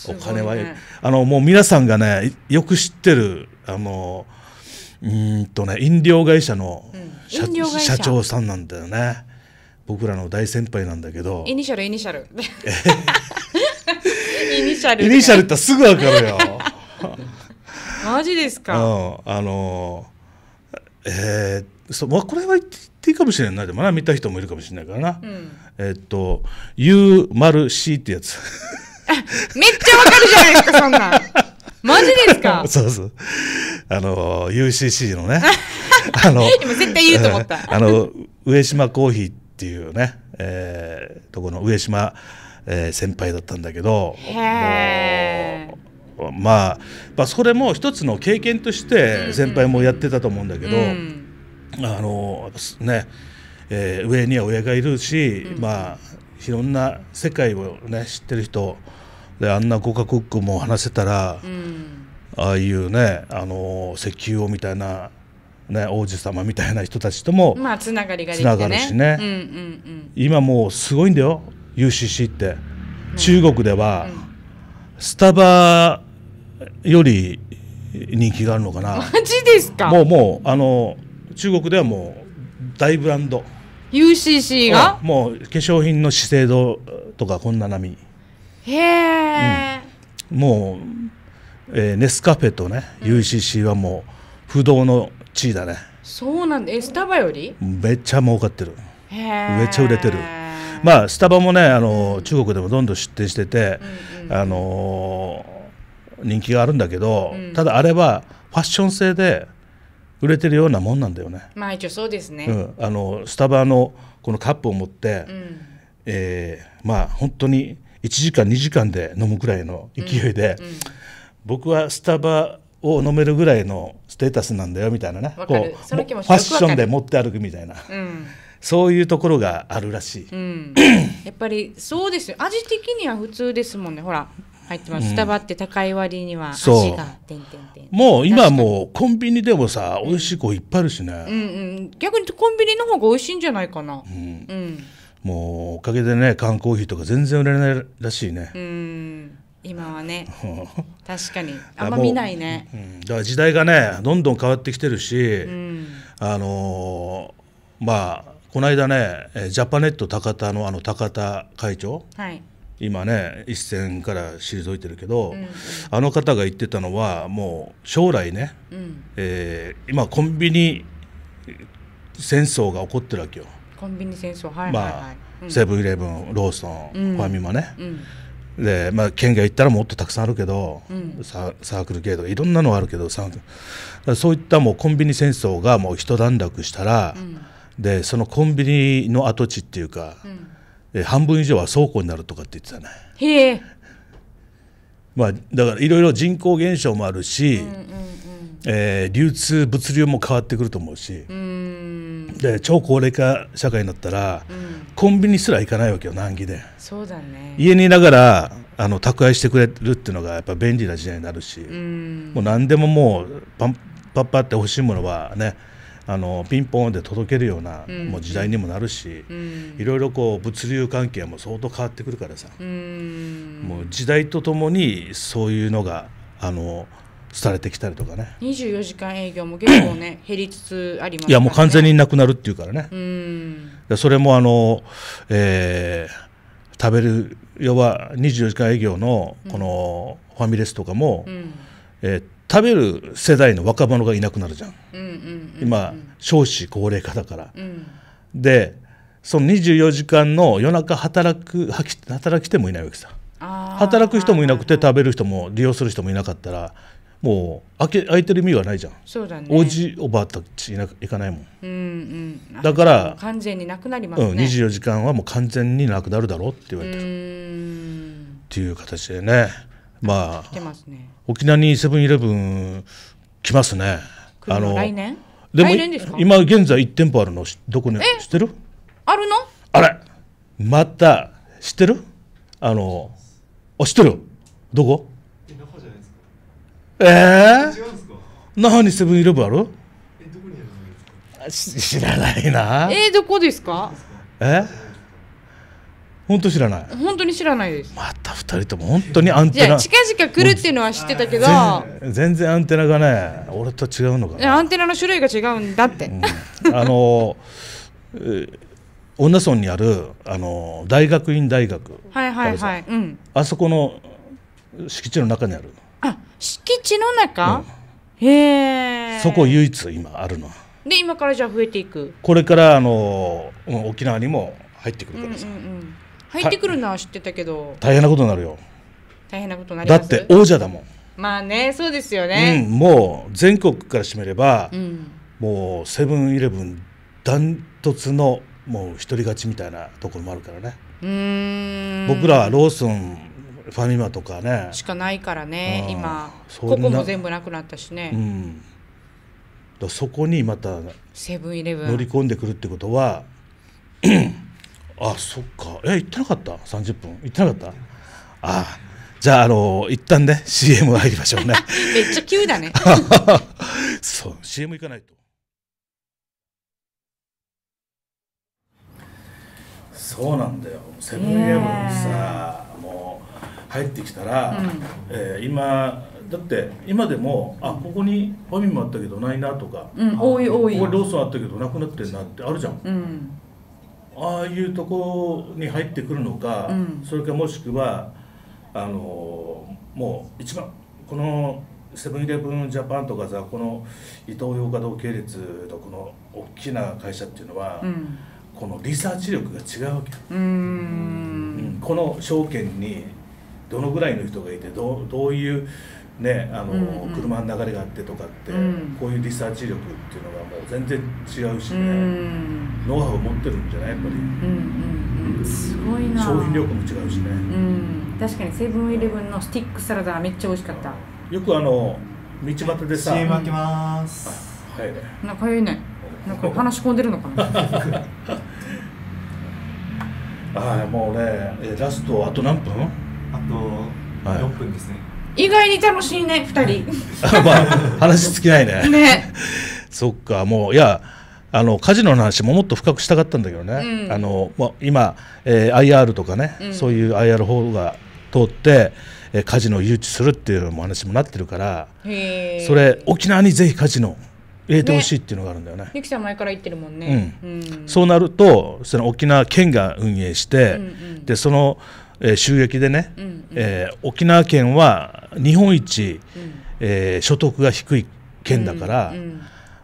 Speaker 2: お金は、あのもう皆さんがねよく知ってるあのうんとね飲料会社の
Speaker 1: 社うん、社長
Speaker 2: さんなんだよね僕らの大先輩なんだけどイ
Speaker 3: ニシャルイニシャルイニシャルイニシャルってすぐ分かるよマジです
Speaker 1: か、
Speaker 2: うん、あのえー、そまあ、これは言ってていいかもしれないでもな見た人もいるかもしれないからな、うん、えっと u c ってやつ
Speaker 3: めっちゃわかるじゃないですかそんな マジですかそ
Speaker 2: うそうあの UCC のね あの今絶対言うと思ったあの上島コーヒーっていうね、えー、とこの上島、えー、先輩だったんだけどまあ、まあ、それも一つの経験として先輩もやってたと思うんだけど、うんうんあのねえー、上には親がいるし、うん、まあいろんな世界をね知ってる人であんな5カ国語も話せたら、うん、ああいうねあの石油王みたいな、ね、王子様みたいな人たちともま
Speaker 3: あつながりができて、ね、つな
Speaker 2: がるしね、うんうんうん、今もうすごいんだよ UCC って、うん、中国では、スタバより人気があるのかなマ
Speaker 1: ジですかもう
Speaker 2: もうあの中国ではもう大ブランド
Speaker 3: UCC が
Speaker 2: もう化粧品の資生堂とかこんな波
Speaker 3: へえ、
Speaker 2: うん、もう、えー、ネスカフェとね、うん、UCC はもう不動の地位だね
Speaker 3: そうなんでスタバより
Speaker 2: めっちゃ儲かってるめっちゃ売れてるまあスタバもねあの中国でもどんどん出店してて、うんうん、あのー、人気があるんだけど、うん、ただあれはファッション性で売れてるようなもんなんだよね。
Speaker 3: まあ一応そうですね、う
Speaker 2: ん、あのスタバのこのカップを持って、うん、えー、まあ本当に1時間2時間で飲むくらいの勢いで、うんうん、僕はスタバを飲めるぐらいのステータスなんだよみたいなねこうファッションで持って歩くみたいな、うん、そういうところがあるらしい、
Speaker 3: うん、やっぱりそうですよ味的には普通ですもんねほら入ってます、スタバって高い割には足が
Speaker 2: もう今もうコンビニでもさ美味しい子いっぱいあるしね、うんう
Speaker 3: ん逆にコンビニの方が美味しいんじゃないかなうん、うん
Speaker 2: もうおかげでね缶コーヒーとか全然売れないらしいねう
Speaker 3: ん今はね 確かにあんま見ないね、
Speaker 2: うん、だから時代がねどんどん変わってきてるし、うん、あのー、まあこの間ねジャパネット高田のあの高田会長、はい、今ね一線から退いてるけど、うんあの方が言ってたのはもう将来ね、うん、えー、今コンビニ戦争が起こってるわけよ。
Speaker 3: コンビニ戦争はいまあ、はいはいセブンイレブン
Speaker 2: ローソン、うん、ファミマね、うん、で、まあ、県外行ったらもっとたくさんあるけど、サークル系とかいろんなのあるけどそういったもうコンビニ戦争がもう一段落したら、でそのコンビニの跡地っていうか、え半分以上は倉庫になるとかって言ってたね。へえ。まあだからいろいろ人口減少もあるし、うんうんうん、えー、流通物流も変わってくると思うし。うで超高齢化社会になったら、うん、コンビニすら行かないわけよ難儀で
Speaker 1: そうだ、ね、
Speaker 2: 家にいながらあの宅配してくれるっていうのがやっぱ便利な時代になるしもう何でももうパンパッパって欲しいものはねあのピンポンで届けるような、もう時代にもなるし、いろいろこう物流関係も相当変わってくるからさ、もう時代とともにそういうのがあのされてきたりとかね
Speaker 1: 24
Speaker 3: 時間営業も結構ね 減りつつあります、ね、いやもう完全にな
Speaker 2: くなるっていうからねうそれもあの、えー、食べる要は24時間営業のこのファミレスとかも、うん、えー、食べる世代の若者がいなくなるじゃん,、今少子高齢化だから、うん、でその24時間の夜中働く働き手もいないわけさ
Speaker 1: 働
Speaker 2: く人もいなくて食べる人も利用する人もいなかったらもう開け空いてる意味はないじゃんそうだ、ね、おじおばあたちいな行かないもん,、
Speaker 3: うんうん、だから完全になくなりますね、うん、24
Speaker 2: 時間はもう完全になくなるだろうって言われてるっていう形でねまあ、ね、沖縄にセブンイレブン来ますね。あの来年
Speaker 3: でも今
Speaker 2: 現在1店舗あるのどこに知ってるあるのあれまた知ってるあのあ知ってるどこええー、那覇にセブンイレブンあるえどこにあるんですか知らないな
Speaker 3: えー、どこですか
Speaker 2: えー本当知らない
Speaker 3: 本当に知らないですま
Speaker 2: た二人とも本当にアンテナ近
Speaker 3: 々来るっていうのは知ってたけど
Speaker 2: 全然アンテナがね俺と違うの
Speaker 3: かアンテナの種類が違うんだって、
Speaker 2: うん、あの恩納村にあるあの大学院大学
Speaker 3: はいはいはい、うん、
Speaker 2: あそこの敷地の中にある
Speaker 3: あ敷地の中、うん、へえ
Speaker 2: そこ唯一今あるの
Speaker 3: で今からじゃあ増えていく
Speaker 2: これからあの沖縄にも入ってくるか
Speaker 3: らさ、うんうんうん入ってくるのは知ってたけど大変なことになるよ大変なことになりだって王者だもんまあねそうですよね、
Speaker 2: うん、もう全国から占めれば、うん、もうセブンイレブンダントツのもう独り勝ちみたいなところもあるからね僕らはローソンファミマとかねしか
Speaker 3: ないからね、うん、今ここも全部なくなったしね、う
Speaker 2: ん、だそこにまた
Speaker 3: セブンイレブン乗り
Speaker 2: 込んでくるってことはあそっかえ行ってなかった30分行ってなかったあじゃああの一旦ね CM 入りましょうね
Speaker 3: めっちゃ急だね
Speaker 2: そう CM 行かないとそうなんだよセブンイレブンさ、もう入ってきたら、うん、えー、今だって今でもあここにファミマあったけどないなとか、うん、多い多いここローソンあったけどなくなってるなってあるじゃん、うんああいうとこに入ってくるのか、うん、それかもしくはあのもう一番このセブンイレブン・ジャパンとかさこのイトーヨーカドー系列とこの大きな会社っていうのは、うん、このリサーチ力が違うわけ
Speaker 1: うん、
Speaker 2: この証券にどのぐらいの人がいてどうどういうねあの、うんうん、車の流れがあってとかって、うん、こういうリサーチ力っていうのがもう全然違うしね、うん、ノウハウを持ってるんじゃないやっぱり、うんうんうん、すごいな商品力も違うしね、う
Speaker 3: ん、確かにセブンイレブンのスティックサラダめっちゃ美味しかった
Speaker 2: よくあの道端でさ CM 開けます早いね
Speaker 3: なんか早いねなんか話し込んでるのかな
Speaker 2: ああもうねラストあと何分あと4分ですね、はい
Speaker 3: 意外に楽しいね2人
Speaker 2: まあ話尽きないねね そっかもういやあのカジノの話ももっと深くしたかったんだけどね、うん、あのまあ、今、えー、IR とかね、うん、そういう IR 法が通って、えー、カジノを誘致するっていうのも話もなってるからそれ沖縄にぜひカジノ入れてほしいっていうのがあるんだよね。ねゆ
Speaker 3: きさん前から言ってるもんね、
Speaker 2: うん、そうなるとその沖縄県が運営して、うんうん、でそのえー、収益でね、うんうん、えー、沖縄県は日本一、うん、えー、所得が低い県だから、うんうん、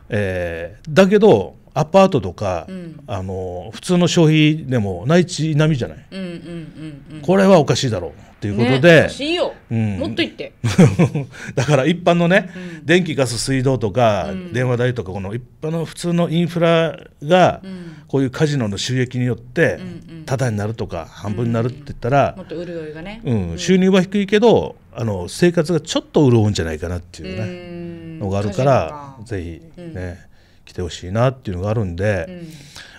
Speaker 2: えだけどアパートとか、うん、あの普通の消費でも内地並みじゃない、
Speaker 1: うんうんうんうん、こ
Speaker 2: れはおかしいだろうということで、ねうん、もっと言って だから一般のね、うん、電気ガス水道とか、電話代とかこの一般の普通のインフラが、こういうカジノの収益によってタダになるとか、半分になるって言ったら、もっと潤いがね、収入は低いけどあの生活がちょっと潤うんじゃないかなっていうねのがあるからぜひね、来てほしいなっていうのがあるんで、うん、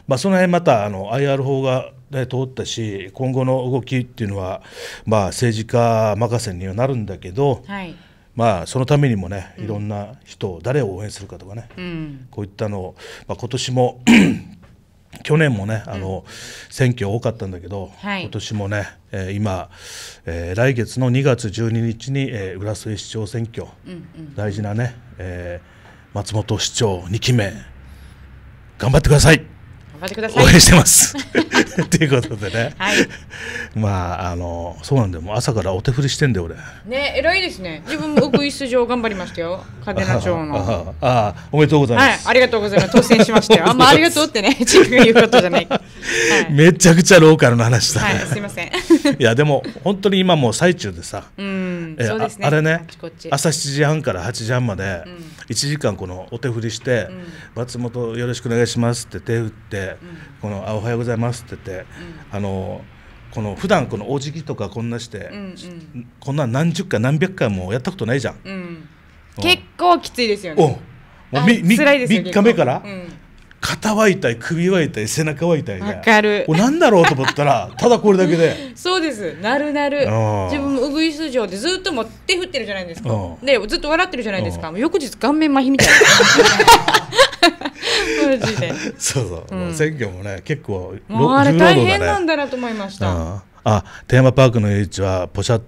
Speaker 2: まあ、その辺またあの IR 法が、ね、通ったし今後の動きっていうのは、まあ、政治家任せにはなるんだけど、はい、まあ、そのためにもねいろんな人を、誰を応援するかとかね、うん、こういったのを、まあ、今年も 去年もねあの、うん、選挙多かったんだけど、はい、今年もね、えー、今、えー、来月の2月12日に、えー、浦添市長選挙、うんうん、大事なね、えー松本市長2期目頑張ってください
Speaker 3: ってください応援してま
Speaker 2: すと いうことでね、はい、まああのそうなんだよも朝からお手振りしてんで、俺
Speaker 3: ね偉いですね自分もウグイス上頑張りましたよ 嘉手納町の
Speaker 2: ああおめでとうございます、はい、ありがとうございます当選しましたよあんまありがとうってね 自分言うことじゃない、はい、めちゃくちゃローカルの話だ、ね、はいすいませんいやでも本当に今もう最中でさ、う
Speaker 1: んですね、あれね朝7
Speaker 2: 時半から8時半まで1時間このお手振りして、松本よろしくお願いしますって手振ってこのあおはようございます」って言って、あのこの普段このお辞儀とかこんなして、こんな何十回何百回もやったことないじゃん、結
Speaker 3: 構きついですよね
Speaker 2: おもうみ3日目から、肩は痛い首は痛い背中は痛い分かる何だろうと思ったら ただこれだけで
Speaker 3: そうですなるなる自分もうぐいす嬢でずっとも手振ってるじゃないですかでずっと笑ってるじゃないですか翌日顔面麻痺みたいな
Speaker 2: そうそう、うん、選挙もね結構もうあれ大変なんだなと思いました、うん、あテーマパークの誘致はポシャっ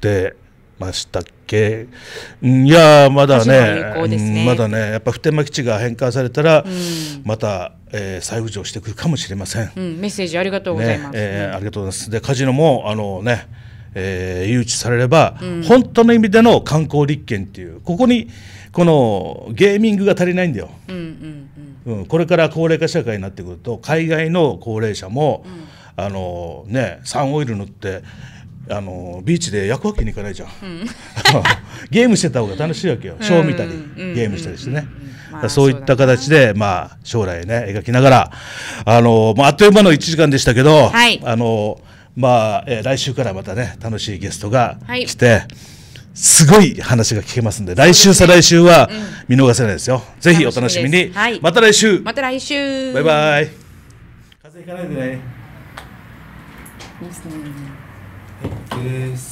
Speaker 2: てましたっけいやまだね、ね、まだねやっぱ普天間基地が返還されたら、うん、また、えー、再浮上してくるかもしれません、
Speaker 3: うん、メッセージありがとうございます、ね
Speaker 2: えー、ありがとうございますでカジノもあのね、えー、誘致されれば、うん、本当の意味での観光立県っていうここにこのゲーミングが足りないんだよ、うんうんうん、これから高齢化社会になってくると海外の高齢者も、うん、あのねサンオイル塗ってあのビーチで焼くわけにいかないじゃん、うん、ゲームしてた方が楽しいわけよ、ショー見たり、ゲームしたりしてね、まあ、そういった形で、まあ、将来ね描きながらあの、まあっという間の1時間でしたけど、はい、あのまあ、えー、来週からまたね楽しいゲストが来て。はいすごい話が聞けますんで、来週再来週は見逃せないですよ。ぜひお楽しみに。はい、また来週。また来週。バイバイ。風邪ひかないでね。ですね。
Speaker 1: です。